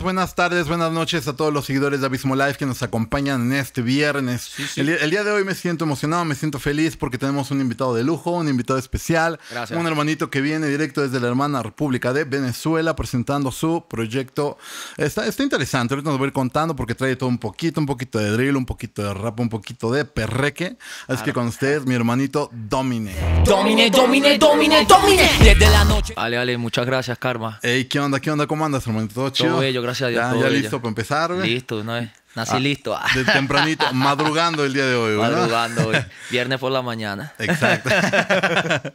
buenas tardes, buenas noches a todos los seguidores de Abismo Live que nos acompañan en este viernes. El, día de hoy me siento emocionado, me siento feliz porque tenemos un invitado de lujo, un invitado especial, un hermanito que viene directo desde la hermana República de Venezuela presentando su proyecto. Está, está interesante, ahorita nos voy a ir contando porque trae todo un poquito, un poquito de drill, un poquito de rap, un poquito de perreque. Así que con ustedes, mi hermanito Domine. Domine, domine, domine, domine. Desde la noche. Ale, ale. muchas gracias, Karma. Ey, ¿qué onda? ¿Qué onda? ¿Cómo andas, hermanito? chido? yo gracias a Dios. Ya, ya listo para empezar, güey. Listo, ¿no es? Nací ah, listo. tempranito, madrugando el día de hoy, güey. Madrugando güey. Viernes por la mañana. Exacto.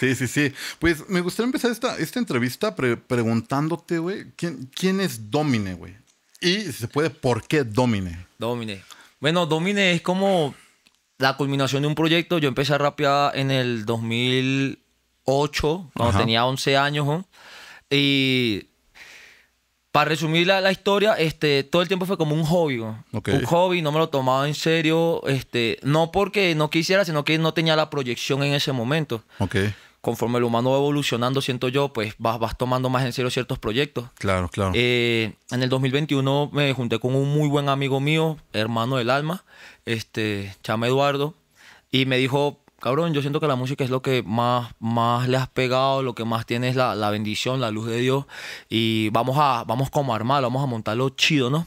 sí, sí, sí. Pues me gustaría empezar esta, esta entrevista preguntándote, güey, ¿quién, ¿quién es Domine, güey? Y si se puede, ¿por qué Domine? Domine. Bueno, Domine es como la culminación de un proyecto. Yo empecé a rapear en el 2008, cuando tenía 11 años. ¿no? Y para resumir la, historia, este, todo el tiempo fue como un hobby. Un hobby, no me lo tomaba en serio. Este, no porque no quisiera, sino que no tenía la proyección en ese momento. Okay. Conforme el humano va evolucionando, siento yo, pues vas, vas tomando más en serio ciertos proyectos. Claro, claro. Eh, en el 2021 me junté con un muy buen amigo mío, hermano del alma, este, Chama Eduardo, y me dijo, cabrón, yo siento que la música es lo que más, más le has pegado, lo que más tienes la, la bendición, la luz de Dios. Y vamos a, vamos como a armarlo, vamos a montarlo chido, ¿no?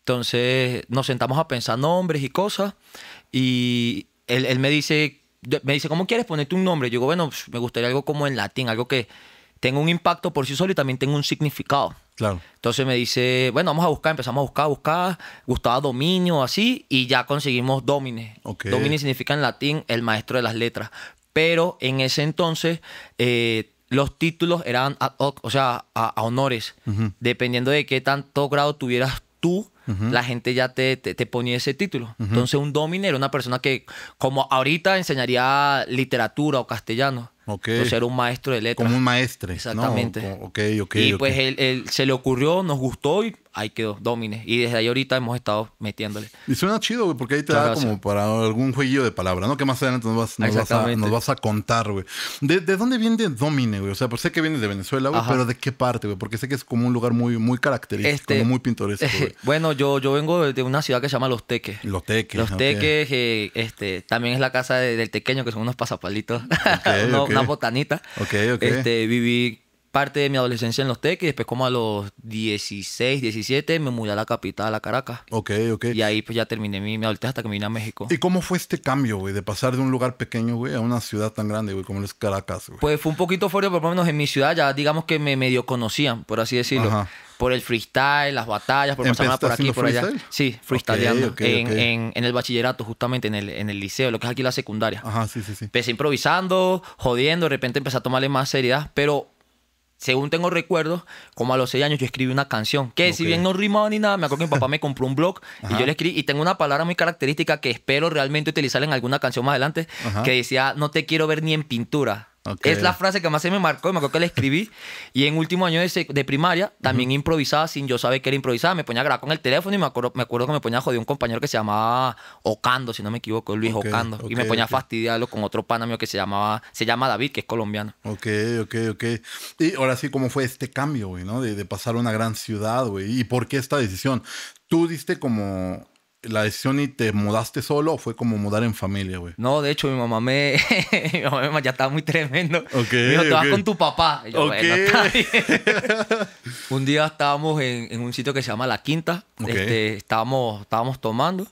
Entonces nos sentamos a pensar nombres y cosas. Y él, él me dice, me dice, ¿cómo quieres ponerte un nombre? Yo digo, bueno, me gustaría algo como en latín, algo que, tengo un impacto por sí solo y también tengo un significado. Claro. Entonces me dice, bueno, vamos a buscar, empezamos a buscar, buscar, gustaba dominio, así, y ya conseguimos domine. Okay. Domine significa en latín el maestro de las letras. Pero en ese entonces eh, los títulos eran o sea, a, honores. Dependiendo de qué tanto grado tuvieras tú, la gente ya te, ponía ese título. Entonces, un domine era una persona que, como ahorita enseñaría literatura o castellano. Okay. Entonces era un maestro de letras. Como un maestro. Exactamente. No, ok, ok. Y pues se le ocurrió, nos gustó y ahí quedó, Domine. Y desde ahí ahorita hemos estado metiéndole. Y suena chido, güey, porque ahí te da como para algún jueguillo de palabras, ¿no? Que más adelante nos vas, a, contar, güey. ¿De, dónde viene Domine, güey? O sea, pues sé que viene de Venezuela, güey, pero ¿de qué parte, güey? Porque sé que es como un lugar muy, muy característico, este, muy pintoresco. Güey. bueno, yo, yo vengo de una ciudad que se llama Los Teques. Los Teques. Los Teques, eh, este, también es la casa del tequeño, que son unos pasapalitos, una, botanita. Ok, ok. Este, viví parte de mi adolescencia en los teques. Después, como a los 16, 17, me mudé a la capital, a Caracas. Ok, ok. Y ahí pues ya terminé mi, mi hasta que vine a México. ¿Y cómo fue este cambio, güey? De pasar de un lugar pequeño, güey, a una ciudad tan grande, güey, como es Caracas, güey. Pues fue un poquito fuerte, por lo menos en mi ciudad ya digamos que me medio conocían, por así decirlo. Ajá. Por el freestyle, las batallas, por pasar por aquí, por allá. Sí, freestyleando. en, en, En, el bachillerato, justamente, en el, en el liceo, lo que es aquí la secundaria. Ajá, sí, sí, sí. Empecé improvisando, jodiendo, de repente empecé a tomarle más seriedad, pero según tengo recuerdos, como a los seis años yo escribí una canción, que si bien no rimaba ni nada, me acuerdo que mi papá me compró un blog y yo le escribí, y tengo una palabra muy característica que espero realmente utilizar en alguna canción más adelante, que decía, no te quiero ver ni en pintura. Es la frase que más se me marcó y me acuerdo que la escribí. y en último año de, de primaria también improvisada, sin yo saber que era improvisada. Me ponía a grabar con el teléfono y me acuerdo, me acuerdo que me ponía a joder un compañero que se llamaba Ocando, si no me equivoco, Luis Ocando. y me ponía a fastidiarlo con otro pana mío que se llamaba, se llama David, que es colombiano. Ok, ok, ok. Y ahora sí, ¿cómo fue este cambio, güey, no? De, de pasar a una gran ciudad, güey. ¿Y por qué esta decisión? Tú diste como la decisión y te mudaste solo o fue como mudar en familia, güey? No, de hecho, mi mamá me. mi mamá ya estaba muy tremendo. Ok, me dijo, te con tu papá. un día estábamos en, un sitio que se llama La Quinta. Este, estábamos, estábamos tomando.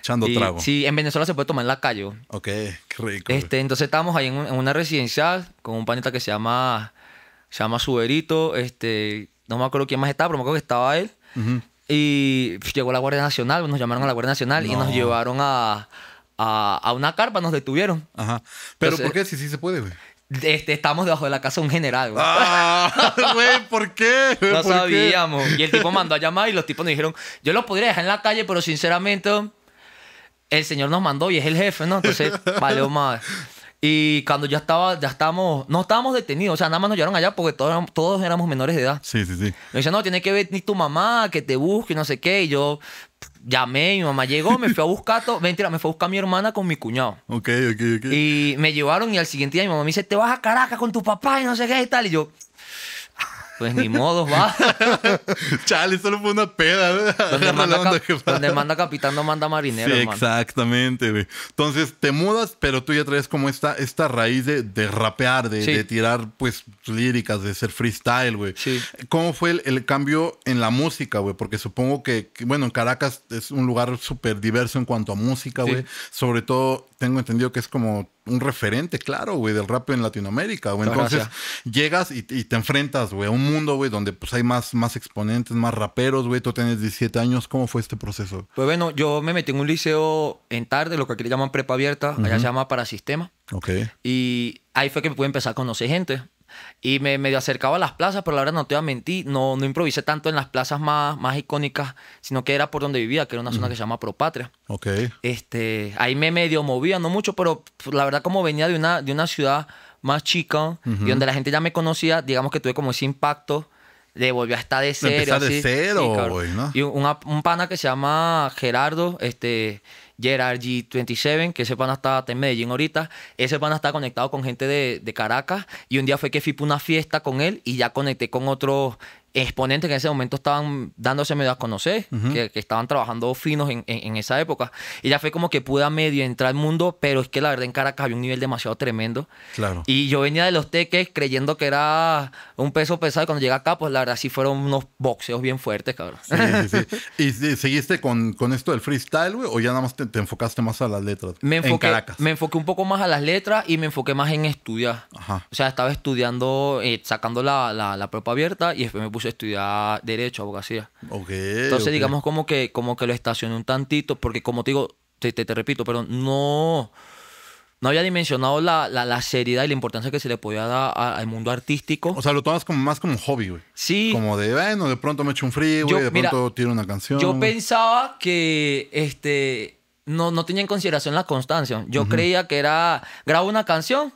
Echando trago. Sí, en Venezuela se puede tomar en la calle. Ok, qué rico. Este, entonces estábamos ahí en, una residencial con un panita que se llama. Se llama Suberito. Este, no me acuerdo quién más estaba, pero me acuerdo que estaba él. Y llegó la Guardia Nacional, nos llamaron a la Guardia Nacional y nos llevaron a, una carpa, nos detuvieron. Ajá. ¿Pero por qué? Si sí se puede, güey. Este, estamos debajo de la casa de un general, güey. Ah, güey, ¿por qué? No sabíamos. Y el tipo mandó a llamar y los tipos nos dijeron, yo los podría dejar en la calle, pero sinceramente el señor nos mandó y es el jefe, ¿no? Entonces, valió más. Y cuando ya estaba, ya estábamos, no estábamos detenidos, o sea, nada más nos llevaron allá porque todos, éramos menores de edad. Sí, sí, sí. Me dice, no, tiene que venir tu mamá, que te busque, no sé qué. Y yo llamé, mi mamá llegó, me fue a buscar, todo, mentira, me fue a buscar a mi hermana con mi cuñado. Ok, ok, ok. Y me llevaron y al siguiente día mi mamá me dice, te vas a Caracas con tu papá y no sé qué y tal. Y yo, pues ni modo, va. Chale, solo fue una peda. Donde manda, donde manda, capitán no manda marinero. Sí, exactamente, güey. Entonces te mudas, pero tú ya traes como esta, esta raíz de, de rapear, de, tirar pues líricas, de ser freestyle, güey. Sí. ¿Cómo fue el, cambio en la música, güey? Porque supongo que, bueno, Caracas es un lugar súper diverso en cuanto a música, güey. Sobre todo tengo entendido que es como un referente, claro, güey, del rap en Latinoamérica, güey. Entonces llegas y, te enfrentas, güey, a un mundo, güey, donde pues hay más, más exponentes, más raperos, güey. Tú tienes 17 años, ¿cómo fue este proceso? Pues bueno, yo me metí en un liceo en tarde, lo que aquí le llaman prepa abierta, allá se llama para sistema. Ok. Y ahí fue que me pude empezar a conocer gente. Y me medio acercaba a las plazas, pero la verdad no te voy a mentir, no, no improvisé tanto en las plazas más, más icónicas, sino que era por donde vivía, que era una zona que se llama Propatria. Ok. Este, ahí me medio movía, no mucho, pero la verdad como venía de una, de una ciudad más chica y donde la gente ya me conocía, digamos que tuve como ese impacto de volver a estar de cero. de cero, güey. Pues, ¿no? Y un, un, pana que se llama Gerardo, este Gerard G27, que ese pana está en Medellín ahorita, ese pana está conectado con gente de, de Caracas y un día fue que fui para una fiesta con él y ya conecté con otros exponentes que en ese momento estaban dándose medio a conocer, que, estaban trabajando finos en, en, esa época. Y ya fue como que pude a medio entrar al mundo, pero es que la verdad en Caracas había un nivel demasiado tremendo. Claro. Y yo venía de los teques creyendo que era un peso pesado y cuando llegué acá, pues la verdad sí fueron unos boxeos bien fuertes, cabrón. Sí, sí, ¿Y seguiste con, con, esto del freestyle, güey? ¿O ya nada más te, enfocaste más a las letras? Me enfoqué, en Caracas. Me enfoqué un poco más a las letras y me enfoqué más en estudiar. O sea, estaba estudiando, eh, sacando la, la, la, abierta y después me puse estudiar derecho, abogacía. Entonces, digamos como que, como que lo estacioné un tantito, porque como te digo, te, te, repito, pero no, no había dimensionado la, la, seriedad y la importancia que se le podía dar al mundo artístico. O sea, lo tomas como más como hobby, güey. Sí. Como de, bueno, de pronto me echo un frío güey, de pronto tiro una canción. Yo pensaba que este no, no tenía en consideración la constancia. Yo creía que era grabo una canción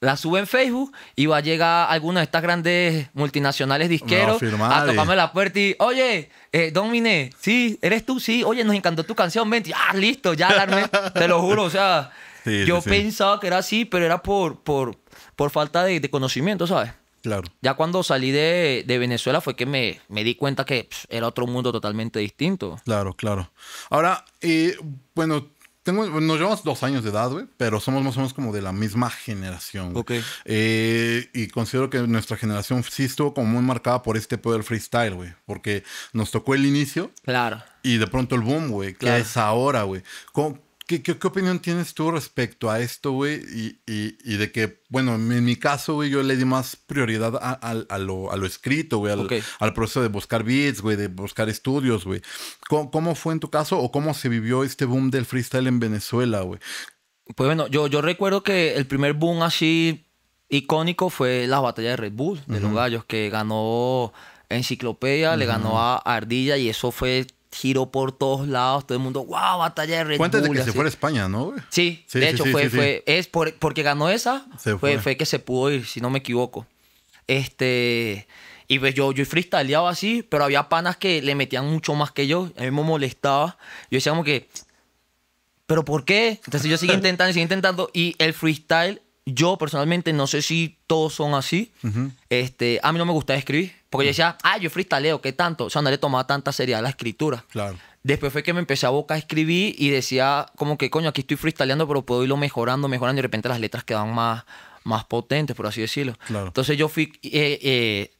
la sube en Facebook y va a llegar alguna de estas grandes multinacionales disqueros a tocarme la puerta y, oye, eh, Domine, sí, eres tú, sí, oye, nos encantó tu canción, vente, ah, listo, ya te lo juro, o sea, yo pensaba que era así, pero era por, por, por falta de, conocimiento, ¿sabes? Claro. Ya cuando salí de, Venezuela fue que me, me di cuenta que pues, era otro mundo totalmente distinto. Claro, claro. Ahora, eh, bueno, tengo, nos llevamos dos años de edad, güey, pero somos más o menos como de la misma generación. Ok. Eh, y considero que nuestra generación sí estuvo como muy marcada por este poder freestyle, güey, porque nos tocó el inicio. Claro. Y de pronto el boom, güey, que claro. es ahora, güey. ¿Cómo, ¿Qué, opinión tienes tú respecto a esto, güey? Y, de que, bueno, en mi caso, güey, yo le di más prioridad a, lo, escrito, güey, al, proceso de buscar beats, güey, de buscar estudios, güey. ¿Cómo, fue en tu caso o cómo se vivió este boom del freestyle en Venezuela, güey? Pues bueno, yo, yo recuerdo que el primer boom así icónico fue la batalla de Red Bull, de los gallos, que ganó Enciclopedia, le ganó a Ardilla y eso fue giró por todos lados, todo el mundo, wow, batalla de Red Cuéntate Bull. que se fue a España, ¿no? Sí, de hecho, fue, fue, es por, porque ganó esa, fue. que se pudo ir, si no me equivoco. Este, y pues yo, yo freestyleaba así, pero había panas que le metían mucho más que yo, a mí me molestaba. Yo decía como que, ¿pero por qué? Entonces yo seguí intentando, seguí intentando, y el freestyle, yo personalmente no sé si todos son así. este, a mí no me gusta escribir porque yo decía, ah, yo freestaleo, ¿qué tanto? O sea, no le tomaba tanta seriedad la escritura. Claro. Después fue que me empecé a boca a escribir y decía, como que coño, aquí estoy freestaleando, pero puedo irlo mejorando, mejorando. Y de repente las letras quedaban más, más potentes, por así decirlo. Claro. Entonces yo fui eh, eh,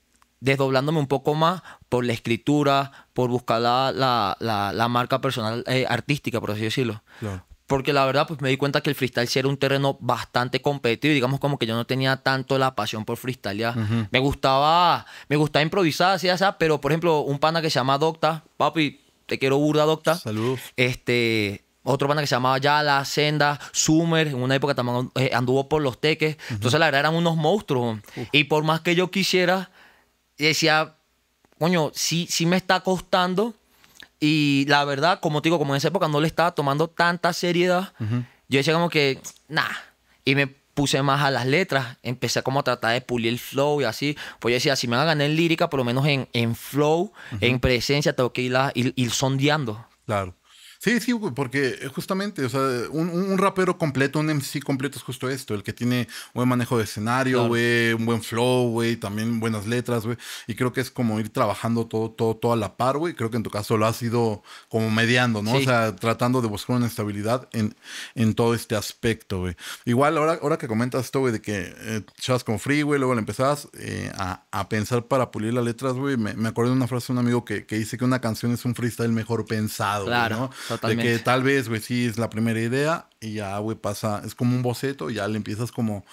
desdoblándome un poco más por la escritura, por buscar la, marca personal eh, artística, por así decirlo. Claro porque la verdad pues me di cuenta que el freestyle sí era un terreno bastante competitivo, digamos como que yo no tenía tanto la pasión por freestyle, ya. me gustaba, me gustaba improvisar, así, ya pero por ejemplo un pana que se llama Docta, papi, te quiero burda Docta, saludos, este, otro pana que se llamaba Yala, Senda, Sumer, en una época también eh, anduvo por los teques, entonces la verdad eran unos monstruos, y por más que yo quisiera, decía, coño, sí, sí me está costando y la verdad, como te digo, como en esa época no le estaba tomando tanta seriedad, yo decía como que, nada. Y me puse más a las letras, empecé como a tratar de pulir el flow y así. Pues yo decía, si me van a ganar en lírica, por lo menos en, en flow, en presencia, tengo que ir, ir sondeando. Claro. Sí, sí, porque eh, justamente, o sea, un, rapero completo, un MC completo es justo esto, el que tiene buen manejo de escenario, güey, un buen flow, güey, también buenas letras, güey. Y creo que es como ir trabajando todo, todo, toda a la par, güey. Creo que en tu caso lo has ido como mediando, ¿no? O sea, tratando de buscar una estabilidad en, en todo este aspecto, güey. Igual, ahora, ahora que comentas esto, güey, de que eh, con Free, güey, luego le empezabas eh, a, pensar para pulir las letras, güey. Me, acuerdo de una frase de un amigo que, dice que una canción es un freestyle mejor pensado, ¿no? De que tal vez, güey, sí es la primera idea y ya, güey, pasa, es como un boceto y ya le empiezas como,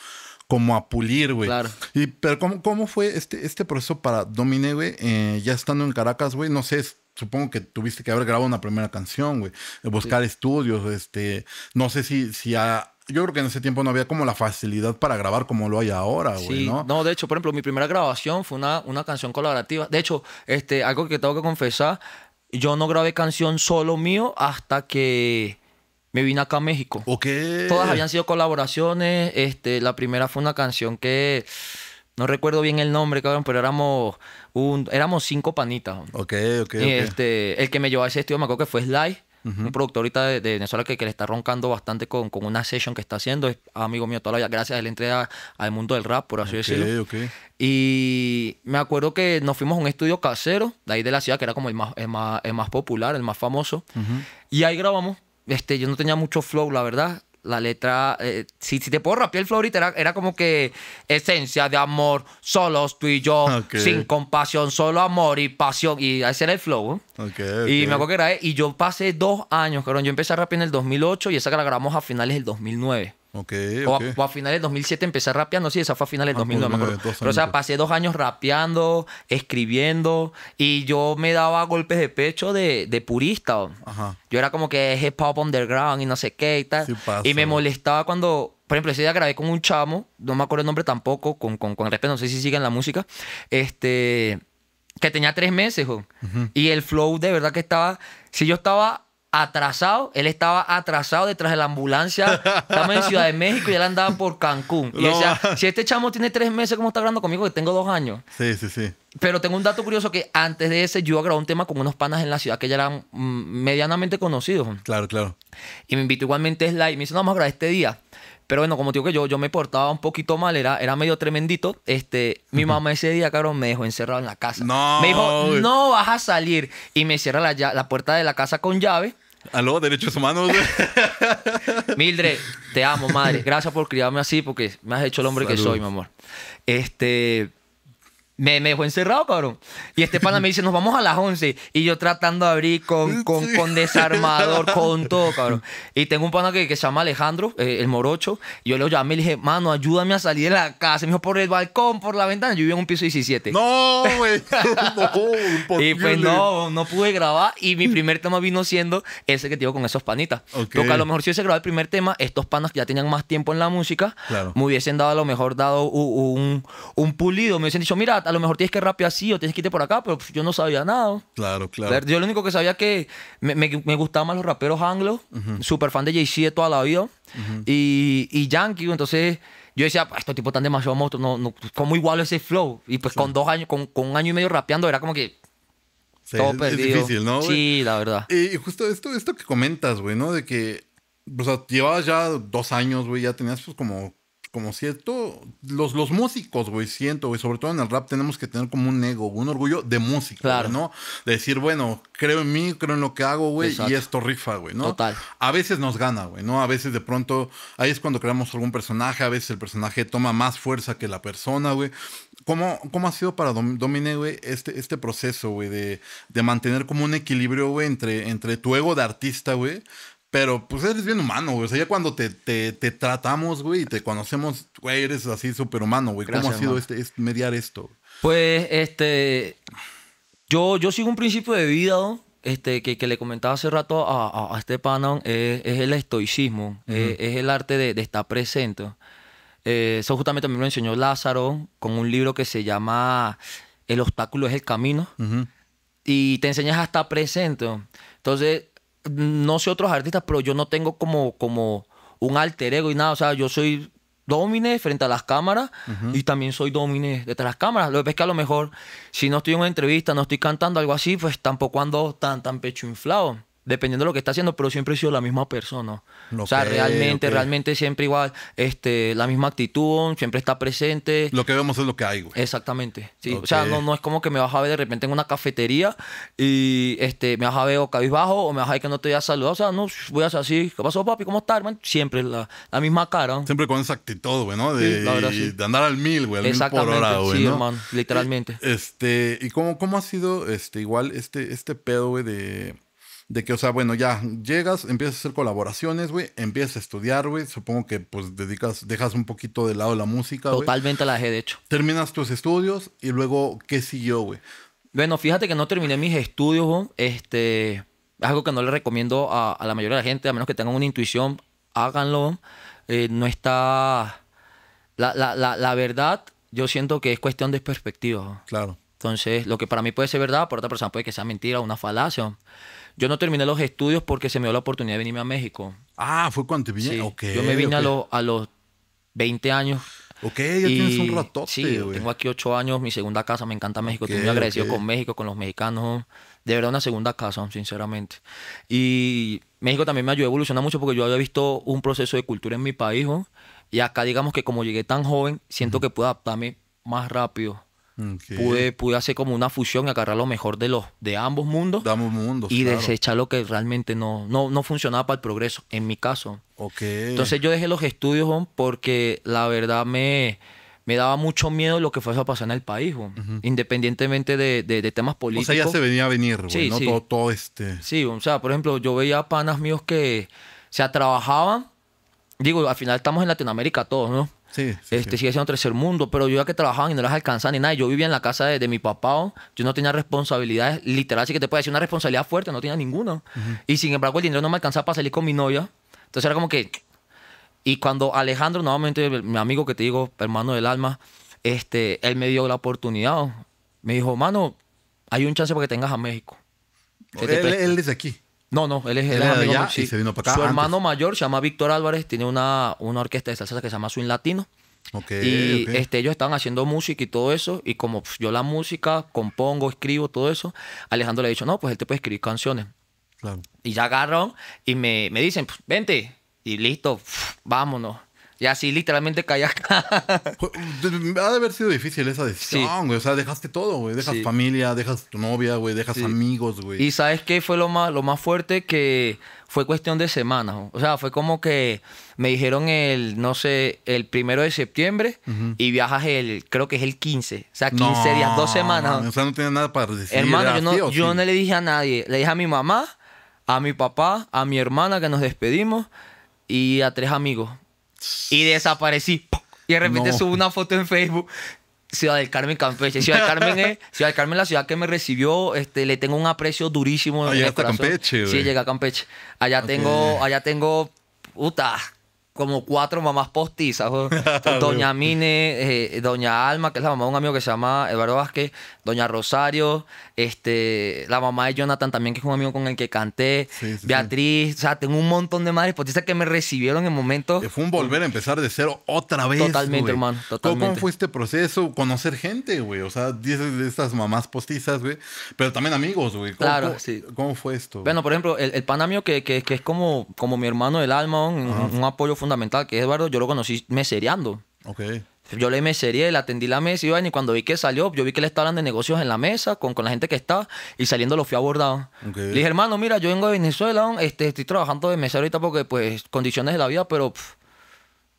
como a pulir, güey. Claro. Y, pero ¿cómo, cómo fue este, este proceso para Domine, güey? Eh, ya estando en Caracas, güey, no sé, supongo que tuviste que haber grabado una primera canción, güey. Eh, buscar estudios, este, no sé si, si yo creo que en ese tiempo no había como la facilidad para grabar como lo hay ahora, güey, sí, ¿no? No, de hecho, por ejemplo, mi primera grabación fue una, una canción colaborativa. De hecho, este, algo que tengo que confesar, yo no grabé canción solo mío hasta que me vine acá a México. Ok. Todas habían sido colaboraciones. Este, la primera fue una canción que no recuerdo bien el nombre, cabrón, pero éramos éramos cinco panitas. Ok, ok. Este, el que me llevó a ese estudio me acuerdo que fue Sly. Un productor ahorita de, Venezuela que, le está roncando bastante con, una session que está haciendo. Es amigo mío todavía, Gracias, él la al mundo del rap, por así decirlo. Y me acuerdo que nos fuimos a un estudio casero de ahí de la ciudad, que era como el más, más, más popular, el más famoso. Y ahí grabamos. Este, yo no tenía mucho flow, la verdad la letra, eh, si, te puedo rapear el flow ahorita, era, como que esencia de amor, solos tú y yo, sin compasión, solo amor y pasión. Y ese era el flow. Y me acuerdo que era, eh, y yo pasé dos años, cabrón. Yo empecé a rapear en el 2008 y esa que la grabamos a finales del 2009 o, A, finales del 2007 empecé rapeando, sí, esa fue a finales del ah, 2009, me acuerdo. Pero o sea, pasé dos años rapeando, escribiendo, y yo me daba golpes de pecho de, purista. Yo era como que hip hop underground y no sé qué y tal. y me molestaba cuando, por ejemplo, ese día grabé con un chamo, no me acuerdo el nombre tampoco, con, con, con respeto, no sé si siguen la música, este, que tenía tres meses, y el flow de verdad que estaba, si yo estaba atrasado, él estaba atrasado detrás de la ambulancia. Estamos en Ciudad de México y él andaban por Cancún. Y decía, si este chamo tiene tres meses, ¿cómo está hablando conmigo? Que tengo dos años. Sí, sí, sí. Pero tengo un dato curioso que antes de ese yo grabé un tema con unos panas en la ciudad que ya eran mm, medianamente conocidos. Claro, claro. Y me invitó igualmente a Sly y me dice, no, vamos a grabar este día. Pero bueno, como te digo que yo, yo me portaba un poquito mal, era, medio tremendito. Este, mi mamá ese día, cabrón, me dejó encerrado en la casa. No. Me dijo, no vas a salir. Y me cierra la, la puerta de la casa con llave. Aló, derechos humanos. Mildred, te amo, madre. Gracias por criarme así porque me has hecho el hombre que soy, mi amor. Este, me, dejó encerrado, cabrón. Y este pana me dice, nos vamos a las 11. Y yo tratando de abrir con, con, con desarmador, con todo, cabrón. Y tengo un pana que, que se llama Alejandro, eh, el morocho. yo lo llamé y le dije, mano, ayúdame a salir de la casa. Y me dijo, por el balcón, por la ventana. Yo vivía en un piso 17. No, güey. y pues no, no pude grabar. Y mi primer tema vino siendo ese que te con esos panitas. Porque a lo mejor si hubiese grabado el primer tema, estos panas que ya tenían más tiempo en la música, me hubiesen dado a lo mejor dado un, un, pulido. Me hubiesen dicho, mira, a lo mejor tienes que rapear así o tienes que irte por acá, pero pues, yo no sabía nada. Claro, claro. Yo lo único que sabía que me, me, gustaban más los raperos anglos, super súper fan de Jay-Z de toda la vida, y, y Yankee, entonces yo decía, estos tipos tan demasiado monstruos, no, no, pues, ¿cómo igual ese flow? Y pues con dos años, con, con, un año y medio rapeando, era como que. todo perdido. difícil, ¿no? Sí, la verdad. Y justo esto, esto que comentas, güey, ¿no? De que, o sea, llevabas ya dos años, güey, ya tenías pues como como cierto, los, los músicos, güey, siento, güey, sobre todo en el rap tenemos que tener como un ego, un orgullo de música, ¿no? De decir, bueno, creo en mí, creo en lo que hago, güey, y esto rifa, güey, ¿no? Total. A veces nos gana, güey, ¿no? A veces de pronto, ahí es cuando creamos algún personaje, a veces el personaje toma más fuerza que la persona, güey. ¿Cómo, ha sido para Domine, güey, este, este proceso, güey, de, mantener como un equilibrio, güey, entre, entre tu ego de artista, güey, pero pues eres bien humano, güey. O sea, ya cuando te, te, te tratamos, güey, y te conocemos, güey, eres así súper humano, güey. ¿Cómo ha sido este, este, mediar esto? Pues, este. Yo, yo sigo un principio de vida, este, que, le comentaba hace rato a, a, este panón, es, el estoicismo, es, el arte de, estar presente. Eh, eso justamente me lo enseñó Lázaro con un libro que se llama El obstáculo es el camino. Y te enseñas a estar presente. Entonces, no sé otros artistas, pero yo no tengo como, como un alter ego y nada. O sea, yo soy domine frente a las cámaras y también soy domine detrás de las cámaras. Lo que es que a lo mejor si no estoy en una entrevista, no estoy cantando algo así, pues tampoco ando tan, tan pecho inflado dependiendo de lo que está haciendo, pero siempre he sido la misma persona. o sea, realmente, realmente siempre igual, este, la misma actitud, siempre está presente. Lo que vemos es lo que hay, güey. Exactamente. Sí. O sea, no, no es como que me vas a ver de repente en una cafetería y este, me vas a ver o cabizbajo o me vas a ver que no te voy a O sea, no, voy a hacer así, ¿qué pasó, papi? ¿Cómo estás, hermano? Siempre la, misma cara. Siempre con esa actitud, güey, ¿no? De, de andar al mil, güey, al mil por güey. hermano, literalmente. este, ¿y cómo, cómo ha sido este, igual este, este pedo, güey, de de que, o sea, bueno, ya llegas, empiezas a hacer colaboraciones, güey, empiezas a estudiar, güey, supongo que pues dedicas, dejas un poquito de lado la música. Totalmente la dejé, de hecho. Terminas tus estudios y luego, ¿qué siguió, güey? Bueno, fíjate que no terminé mis estudios, güey. este, algo que no le recomiendo a, la mayoría de la gente, a menos que tengan una intuición, háganlo, eh, no está, la, verdad, yo siento que es cuestión de perspectiva. Claro. Entonces, lo que para mí puede ser verdad, para otra persona puede que sea mentira o una falacia. Yo no terminé los estudios porque se me dio la oportunidad de venirme a México. Ah, fue cuando te vine. Okay, yo me vine a, los, a los 20 años Ok, ya tienes un ratote, Sí, tengo aquí 8 años, mi segunda casa, me encanta México. Okay, Estoy muy agradecido con México, con los mexicanos. De verdad, una segunda casa, sinceramente. Y México también me ayudó a evolucionar mucho porque yo había visto un proceso de cultura en mi país. Y acá, digamos que como llegué tan joven, siento que puedo adaptarme más rápido Pude, pude hacer como una fusión y agarrar lo mejor de los de ambos mundos. Y desechar lo que realmente no, no, funcionaba para el progreso, en mi caso. Entonces yo dejé los estudios, porque la verdad me, me daba mucho miedo lo que fuese a pasar en el país, Independientemente de, temas políticos. O sea, ya se venía a venir, Todo, este. Sí, o sea, por ejemplo, yo veía panas míos que se trabajaban. Digo, al final estamos en Latinoamérica todos, ¿no? Sí, este, sí. sigue siendo tercer mundo, pero yo ya que trabajaban y no las alcanzaba ni nada. Yo vivía en la casa de, de mi papá, oh, yo no tenía responsabilidades, literal, así que te puedo decir una responsabilidad fuerte, no tenía ninguna. Y sin embargo, el dinero no me alcanzaba para salir con mi novia. Entonces era como que. Y cuando Alejandro, nuevamente, mi amigo que te digo, hermano del alma, este, él me dio la oportunidad. Oh, me dijo, mano, hay un chance para que tengas a México. Él, él, es de aquí. No, no, él es, el hermano Su hermano mayor se llama Víctor Álvarez, tiene una, una orquesta de salsa que se llama Swing Latino. Okay, y Este, ellos estaban haciendo música y todo eso. Y como yo la música, compongo, escribo, todo eso, Alejandro le ha dicho, no, pues él te puede escribir canciones. Claro. Y ya agarraron y me, me dicen, pues, vente. Y listo, vámonos. Y así literalmente callas ha de haber sido difícil esa decisión, güey. O sea, dejaste todo, güey. Dejas familia, dejas tu novia, güey. Dejas amigos, güey. Y ¿sabes qué fue lo más, lo más fuerte? Que fue cuestión de semanas. O sea, fue como que me dijeron el, no sé, el primero de septiembre y viajas el, creo que es el 15. O sea, 15 días, dos semanas. O sea, no tenía nada para decir. Hermano, yo, no, yo no le dije a nadie. Le dije a mi mamá, a mi papá, a mi hermana que nos despedimos y a tres amigos. Y desaparecí. Y de repente subo una foto en Facebook. Ciudad del Carmen Campeche. Ciudad del Carmen es Ciudad Carmen, la ciudad que me recibió, este, le tengo un aprecio durísimo. Allá Campeche, Sí, llega a Campeche. Allá tengo, allá tengo, puta, como cuatro mamás postizas. Doña Mine, eh, Doña Alma, que es la mamá de un amigo que se llama Eduardo Vázquez, Doña Rosario, este, la mamá de Jonathan también, que es un amigo con el que canté, Beatriz, o sea, tengo un montón de madres postizas que me recibieron en momentos. Fue un volver a empezar de cero otra vez. Totalmente, hermano, totalmente. ¿Cómo fue este proceso? Conocer gente, güey, o sea, de estas mamás postizas, güey, pero también amigos, güey. Claro, sí. ¿Cómo fue esto? Bueno, por ejemplo, el, panamio, pan amigo que, que, es como, como mi hermano del alma, un, un apoyo fundamental, que Eduardo, yo lo conocí mesereando. Ok. Yo le mesereé, le atendí la mesa y vaina, y cuando vi que salió, yo vi que le estaba hablando de negocios en la mesa con, con la gente que estaba, y saliendo lo fui abordado. Okay. Le dije, hermano, mira, yo vengo de Venezuela, este, estoy trabajando de mesero ahorita porque, pues, condiciones de la vida, pero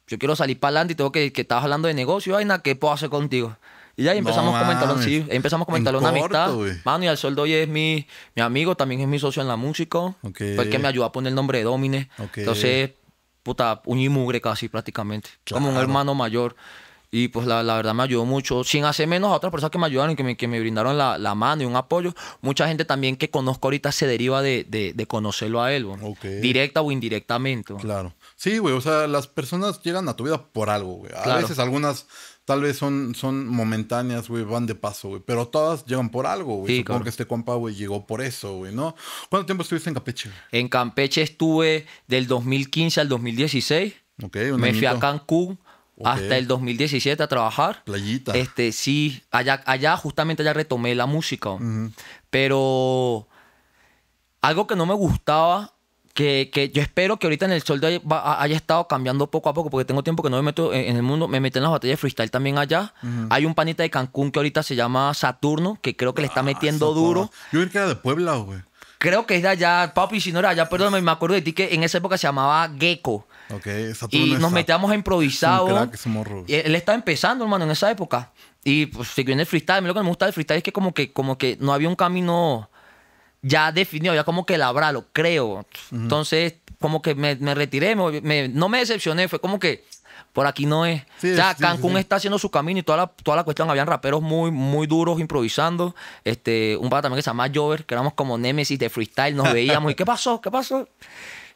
yo quiero salir para adelante y tengo que, que estás hablando de negocio, y vaina, ¿qué puedo hacer contigo? Y ahí empezamos a comentar, sí, empezamos a comentarlo una amistad. Mano, y al soldo es mi, mi amigo, también es mi socio en la música. Okay. Fue me ayudó a poner el nombre de Domine. Entonces, puta, un inmugre casi prácticamente. Como un hermano mayor. Y pues la, verdad me ayudó mucho, sin hacer menos a otras personas que me ayudaron, que me, que me brindaron la, la mano y un apoyo. Mucha gente también que conozco ahorita se deriva de, de, conocerlo a él, ¿no? directa o indirectamente. Claro. Sí, güey, o sea, las personas llegan a tu vida por algo, güey. A veces algunas Tal vez son, son momentáneas, güey, van de paso, güey. Pero todas llegan por algo, güey. Sí, Supongo que este compa, güey, llegó por eso, güey, ¿no? ¿Cuánto tiempo estuviste en Campeche? En Campeche estuve del 2015 al 2016. Ok, un Me fui a Cancún. Hasta el 2017 a trabajar. Playita. Este, sí, allá, allá justamente allá retomé la música. Pero algo que no me gustaba que, yo espero que ahorita en el sol haya, estado cambiando poco a poco, porque tengo tiempo que no me meto en, el mundo, me metí en las batallas de freestyle también allá. Hay un panita de Cancún que ahorita se llama Saturno, que creo que le está ah, metiendo duro. Yo creo que era de Puebla, güey. Creo que es de allá, papi, si no era allá, perdóname, me acuerdo de ti que en esa época se llamaba Gecko. Saturno y nos metíamos a improvisado. él estaba empezando, hermano, en esa época. Y pues siguió en el freestyle. A mí lo que me gusta del freestyle es que como que, como que no había un camino ya definido, ya como que labralo, creo. Entonces, como que me, retiré, no me decepcioné, fue como que por aquí no es. ya o sea, Cancún está haciendo su camino y toda la, toda la cuestión. Habían raperos muy, muy duros improvisando. Este, un pata también que se llama Jover, que éramos como Némesis de freestyle, nos veíamos y ¿qué pasó? ¿Qué pasó?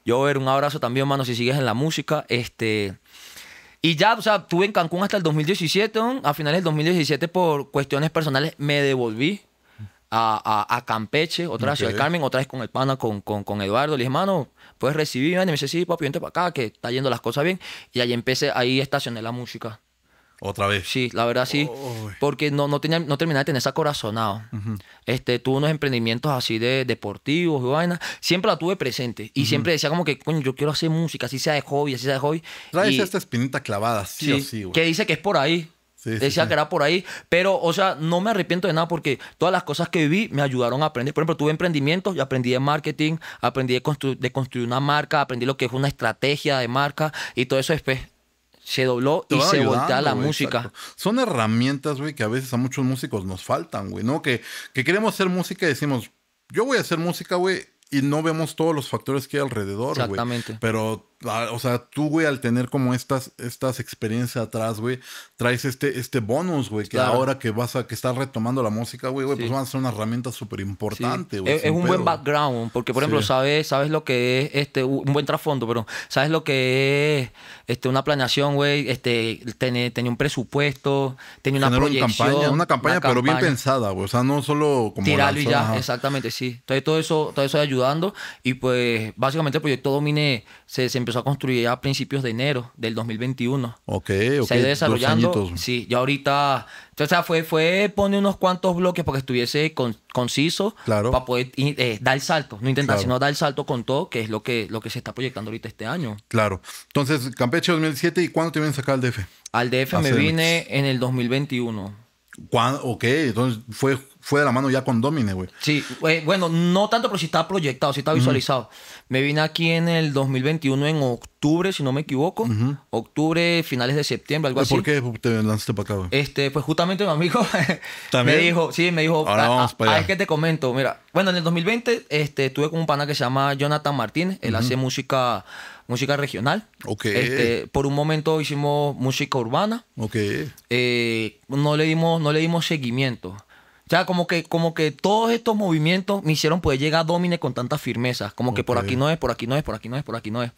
Jover, un abrazo también, hermano, si sigues en la música. Este. Y ya, o sea, estuve en Cancún hasta el 2017. A finales del 2017, por cuestiones personales, me devolví a, Campeche, otra vez con el Carmen, otra vez con el pana, con, con, con Eduardo. Le dije, mano, puedes recibir, y me dice, sí, papi, vente para acá, que está yendo las cosas bien. Y ahí empecé, ahí estacioné la música. Otra vez. Sí, la verdad sí. Porque no, no, tenía, no terminaba de tener esa corazonada este, tuve unos emprendimientos así de deportivos y vaina. Siempre la tuve presente. Y siempre decía como que, coño, yo quiero hacer música, así sea de hobby, así sea de hobby. Traes y, esta espinita clavada, sí, o sí, güey. Que dice que es por ahí. Decía que era por ahí, pero, o sea, no me arrepiento de nada porque todas las cosas que viví me ayudaron a aprender. Por ejemplo, tuve emprendimientos, y aprendí de marketing, aprendí de, construir una marca, aprendí lo que es una estrategia de marca y todo eso después se dobló y se volteó voltea la música. Son herramientas, güey, que a veces a muchos músicos nos faltan, güey, ¿no? Que, que queremos hacer música y decimos, yo voy a hacer música, güey, y no vemos todos los factores que hay alrededor, güey. Exactamente. Pero o sea, tú, güey, al tener como estas, estas experiencias atrás, güey, traes este, este bonus, güey, que ahora que vas a, que estás retomando la música, güey, pues van a ser una herramienta súper importante, güey. Es, un buen background, porque, por ejemplo, sabes, sabes lo que es, este, un buen trasfondo, pero sabes lo que es, este, una planeación, güey, este, tenía un presupuesto, tenía una proyección. Una campaña, una pero bien pensada, güey, o sea, no solo como... Tirarlo y ya, exactamente, sí. Entonces, todo eso, todo eso ayudando y, pues, básicamente el proyecto Domine se, se empezó a construir a principios de enero del 2021. Ok, ok. Se ha ido desarrollando. Sí, ya ahorita. o sea, fue, fue pone unos cuantos bloques para que estuviese conciso. Claro. Para poder eh, dar el salto. No intentar, sino dar el salto con todo, que es lo que, lo que se está proyectando ahorita este año. Claro. Entonces, Campeche 2007, ¿y cuándo te vienes sacar al DF? Al DF me vine en el 2021. ¿Cuándo? Ok, entonces fue fue de la mano ya con Domine, güey. Sí, bueno, no tanto, pero sí está proyectado, sí está visualizado. Me vine aquí en el 2021 en octubre, si no me equivoco. Octubre, finales de septiembre, algo ¿Y así. ¿Por qué te lanzaste para acá, Este, pues justamente mi amigo me dijo, sí, me dijo, Ahora ah, vamos ah, para ah, allá. es que te comento, mira. Bueno, en el 2020 este, estuve con un pana que se llama Jonathan Martínez. Él hace música música regional. Ok. Este, por un momento hicimos música urbana. Ok. Eh, no, le dimos, no le dimos seguimiento. O sea, como que, como que todos estos movimientos me hicieron poder llegar a Domine con tanta firmeza. Como que por aquí no es, por aquí no es, por aquí no es, por aquí no es.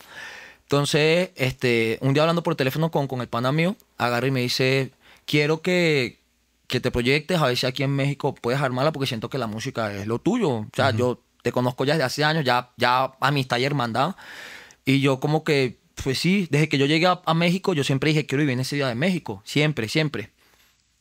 Entonces, este, un día hablando por teléfono con, con el pana mío, y me dice, quiero que, que te proyectes, a ver si aquí en México puedes armarla, porque siento que la música es lo tuyo. O sea, yo te conozco ya desde hace años, ya, ya amistad y hermandad. Y yo como que, pues sí, desde que yo llegué a, a México, yo siempre dije, quiero vivir en ese día de México, siempre, siempre.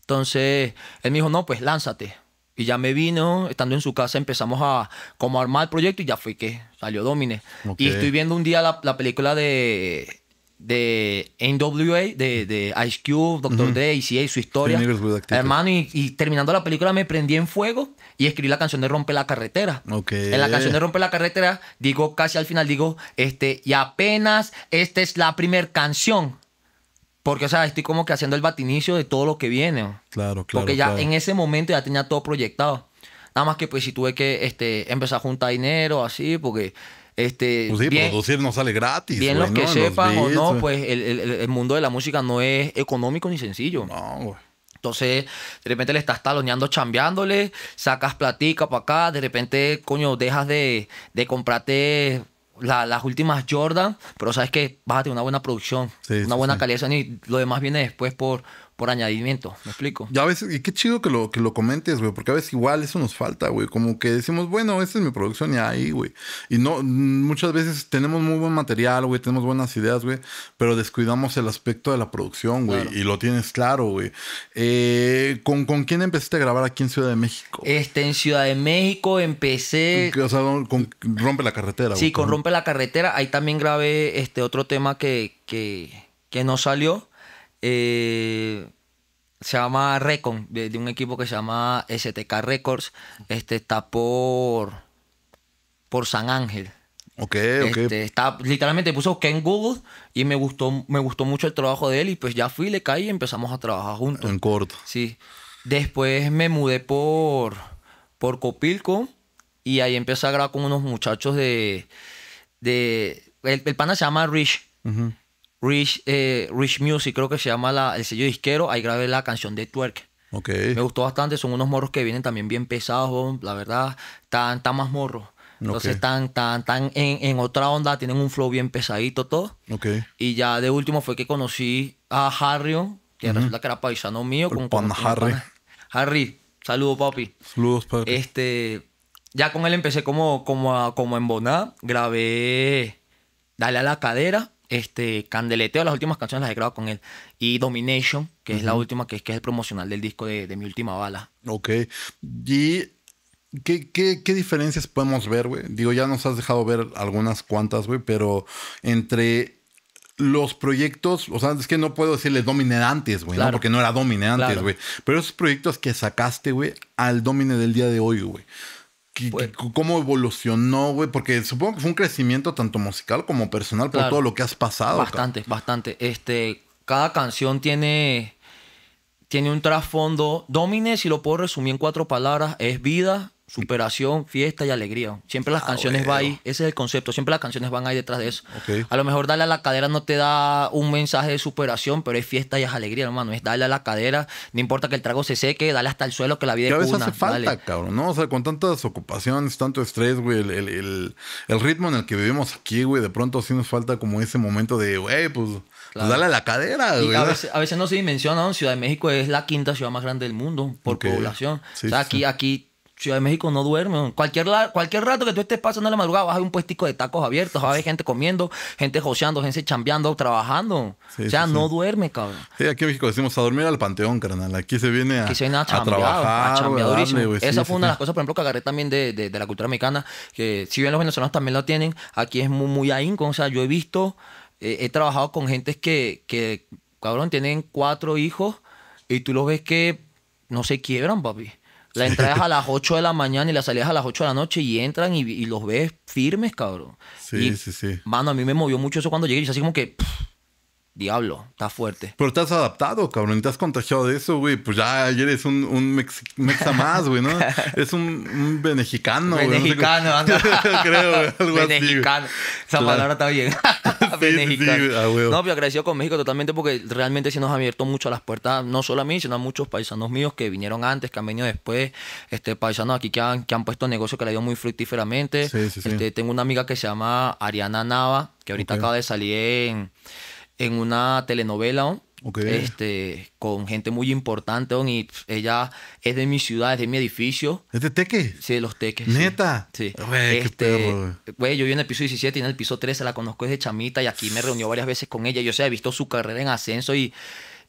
Entonces él me dijo, no, pues lánzate. Y ya me vino, estando en su casa empezamos a como armar el proyecto y ya fue que salió Domine. Y estoy viendo un día la, película de de NWA, de, Ice Cube, Doctor D, y su historia. Hermano, y, terminando la película me prendí en fuego y escribí la canción de Rompe la Carretera. En la canción de Rompe la Carretera digo, casi al final digo, este, y apenas esta es la primer canción porque, o sea, estoy como que haciendo el batinicio de todo lo que viene. Claro, claro. Porque ya en ese momento ya tenía todo proyectado. Nada más que pues si tuve que este, empezar a juntar dinero, así, porque... Este, pues sí, producir no sale gratis. Bien, lo los que sepan o no, pues el, mundo de la música no es económico ni sencillo. No, güey. Entonces, de repente le estás taloneando, chambeándole, sacas platica para acá, de repente, coño, dejas de, de comprarte las últimas Jordan, pero sabes que vas a tener una buena producción, una buena calidad de y lo demás viene después por, por añadimiento, me explico. Ya a veces, y qué chido que lo, que lo comentes, güey, porque a veces igual eso nos falta, güey. Como que decimos, bueno, esta es mi producción y ahí, güey. Y no, mm, muchas veces tenemos muy buen material, güey, tenemos buenas ideas, güey, pero descuidamos el aspecto de la producción, güey. Y lo tienes claro, güey. Eh, ¿con, quién empezaste a grabar aquí en Ciudad de México? Este, en Ciudad de México empecé. O sea, con Rompe la Carretera, güey. Sí, con Rompe la Carretera. Ahí también grabé este otro tema que, que no salió eh, se llama Recon, de, un equipo que se llama STK Records. Este está por, por San Ángel. Ok, ok. Este, está, literalmente puso Ken en Google y me gustó, me gustó mucho el trabajo de él. Y pues ya fui, le caí y empezamos a trabajar juntos. En corto. Sí. Después me mudé por, por Copilco y ahí empecé a grabar con unos muchachos de. de el, pana se llama Rich. Rich, eh, Rich Music, creo que se llama el sello disquero. Ahí grabé la canción de Twerk. Me gustó bastante. Son unos morros que vienen también bien pesados, la verdad. Están, tan más morros. Entonces están, tan, en, otra onda, tienen un flow bien pesadito todo. Y ya de último fue que conocí a Harry, que resulta que era paisano mío. Con, Harry. Harry, saludo papi. Saludos papi. Este, ya con él empecé como, como, como a embonar. Grabé Dale a la cadera este, Candeleteo, las últimas canciones las he grabado con él. Y Domination, que es la última, que es, que es el promocional del disco de, Mi Última Bala. Ok. ¿Y qué, qué, diferencias podemos ver, güey? Digo, ya nos has dejado ver algunas cuantas, güey, pero entre los proyectos, o sea, es que no puedo decirle Domine antes, güey, ¿no? porque no era Domine antes, güey. Pero esos proyectos que sacaste, güey, al Domine del día de hoy, güey. Pues ¿Cómo evolucionó, güey? Porque supongo que fue un crecimiento tanto musical como personal por todo lo que has pasado. Bastante, bastante. Este, cada canción tiene, tiene un trasfondo. Domine, si lo puedo resumir en cuatro palabras, es vida, superación, fiesta y alegría. Siempre las ah, canciones van ahí, ese es el concepto, siempre las canciones van ahí detrás de eso. A lo mejor darle a la cadera no te da un mensaje de superación, pero es fiesta y es alegría, hermano. Es darle a la cadera, no importa que el trago se seque, dale hasta el suelo que la vida es a veces falta, cabrón, ¿no? O sea, con tantas ocupaciones, tanto estrés, güey, el, ritmo en el que vivimos aquí, güey, de pronto sí nos falta como ese momento de, güey, pues, pues dale a la cadera, güey. A veces, no se dimensiona, Ciudad de México es la quinta ciudad más grande del mundo por población. aquí, aquí Ciudad de México no duerme. Cualquier, cualquier rato que tú estés pasando en la madrugada, vas a ver un puestico de tacos abiertos, vas a ver gente comiendo, gente joseando, gente chambeando, trabajando. o sea, no duerme, cabrón. Sí, aquí en México decimos a dormir al panteón, carnal. Aquí se viene a, a, trabajar. Esa fue una de las cosas, por ejemplo, que agarré también de, la cultura mexicana, que si bien los venezolanos también lo tienen, aquí es muy, muy ahínco. O sea, yo he visto, eh, he trabajado con gentes que, que, cabrón, tienen cuatro hijos y tú los ves que no se quiebran, papi. La entrada a las 8 de la mañana y la salidas a las 8 de la noche y entran y, los ves firmes, cabrón. Sí, sí, sí. Mano, a mí me movió mucho eso cuando llegué y así como que diablo, está fuerte. Pero estás adaptado, cabrón, te has contagiado de eso, güey. Pues ya eres un, un más, güey, ¿no? Es un, un güey. creo, güey, algo Esa palabra está bien. Venezicano, no, pero agradecido con México totalmente porque realmente se nos ha abierto mucho las puertas, no solo a mí, sino a muchos paisanos míos que vinieron antes, que han venido después, este, paisanos aquí que han, que han puesto negocios que le ido muy fructíferamente. Sí, este, tengo una amiga que se llama Ariana Nava, que ahorita acaba de salir en en una telenovela, este, con gente muy importante, y ella es de mi ciudad, es de mi edificio. ¿Es de Teque? Sí, de los Teques. ¿Neta? Sí. Este, güey, yo vi en el piso 17 y en el piso 13 la conozco desde chamita y aquí me reunió varias veces con ella. Yo, sé, he visto su carrera en ascenso y,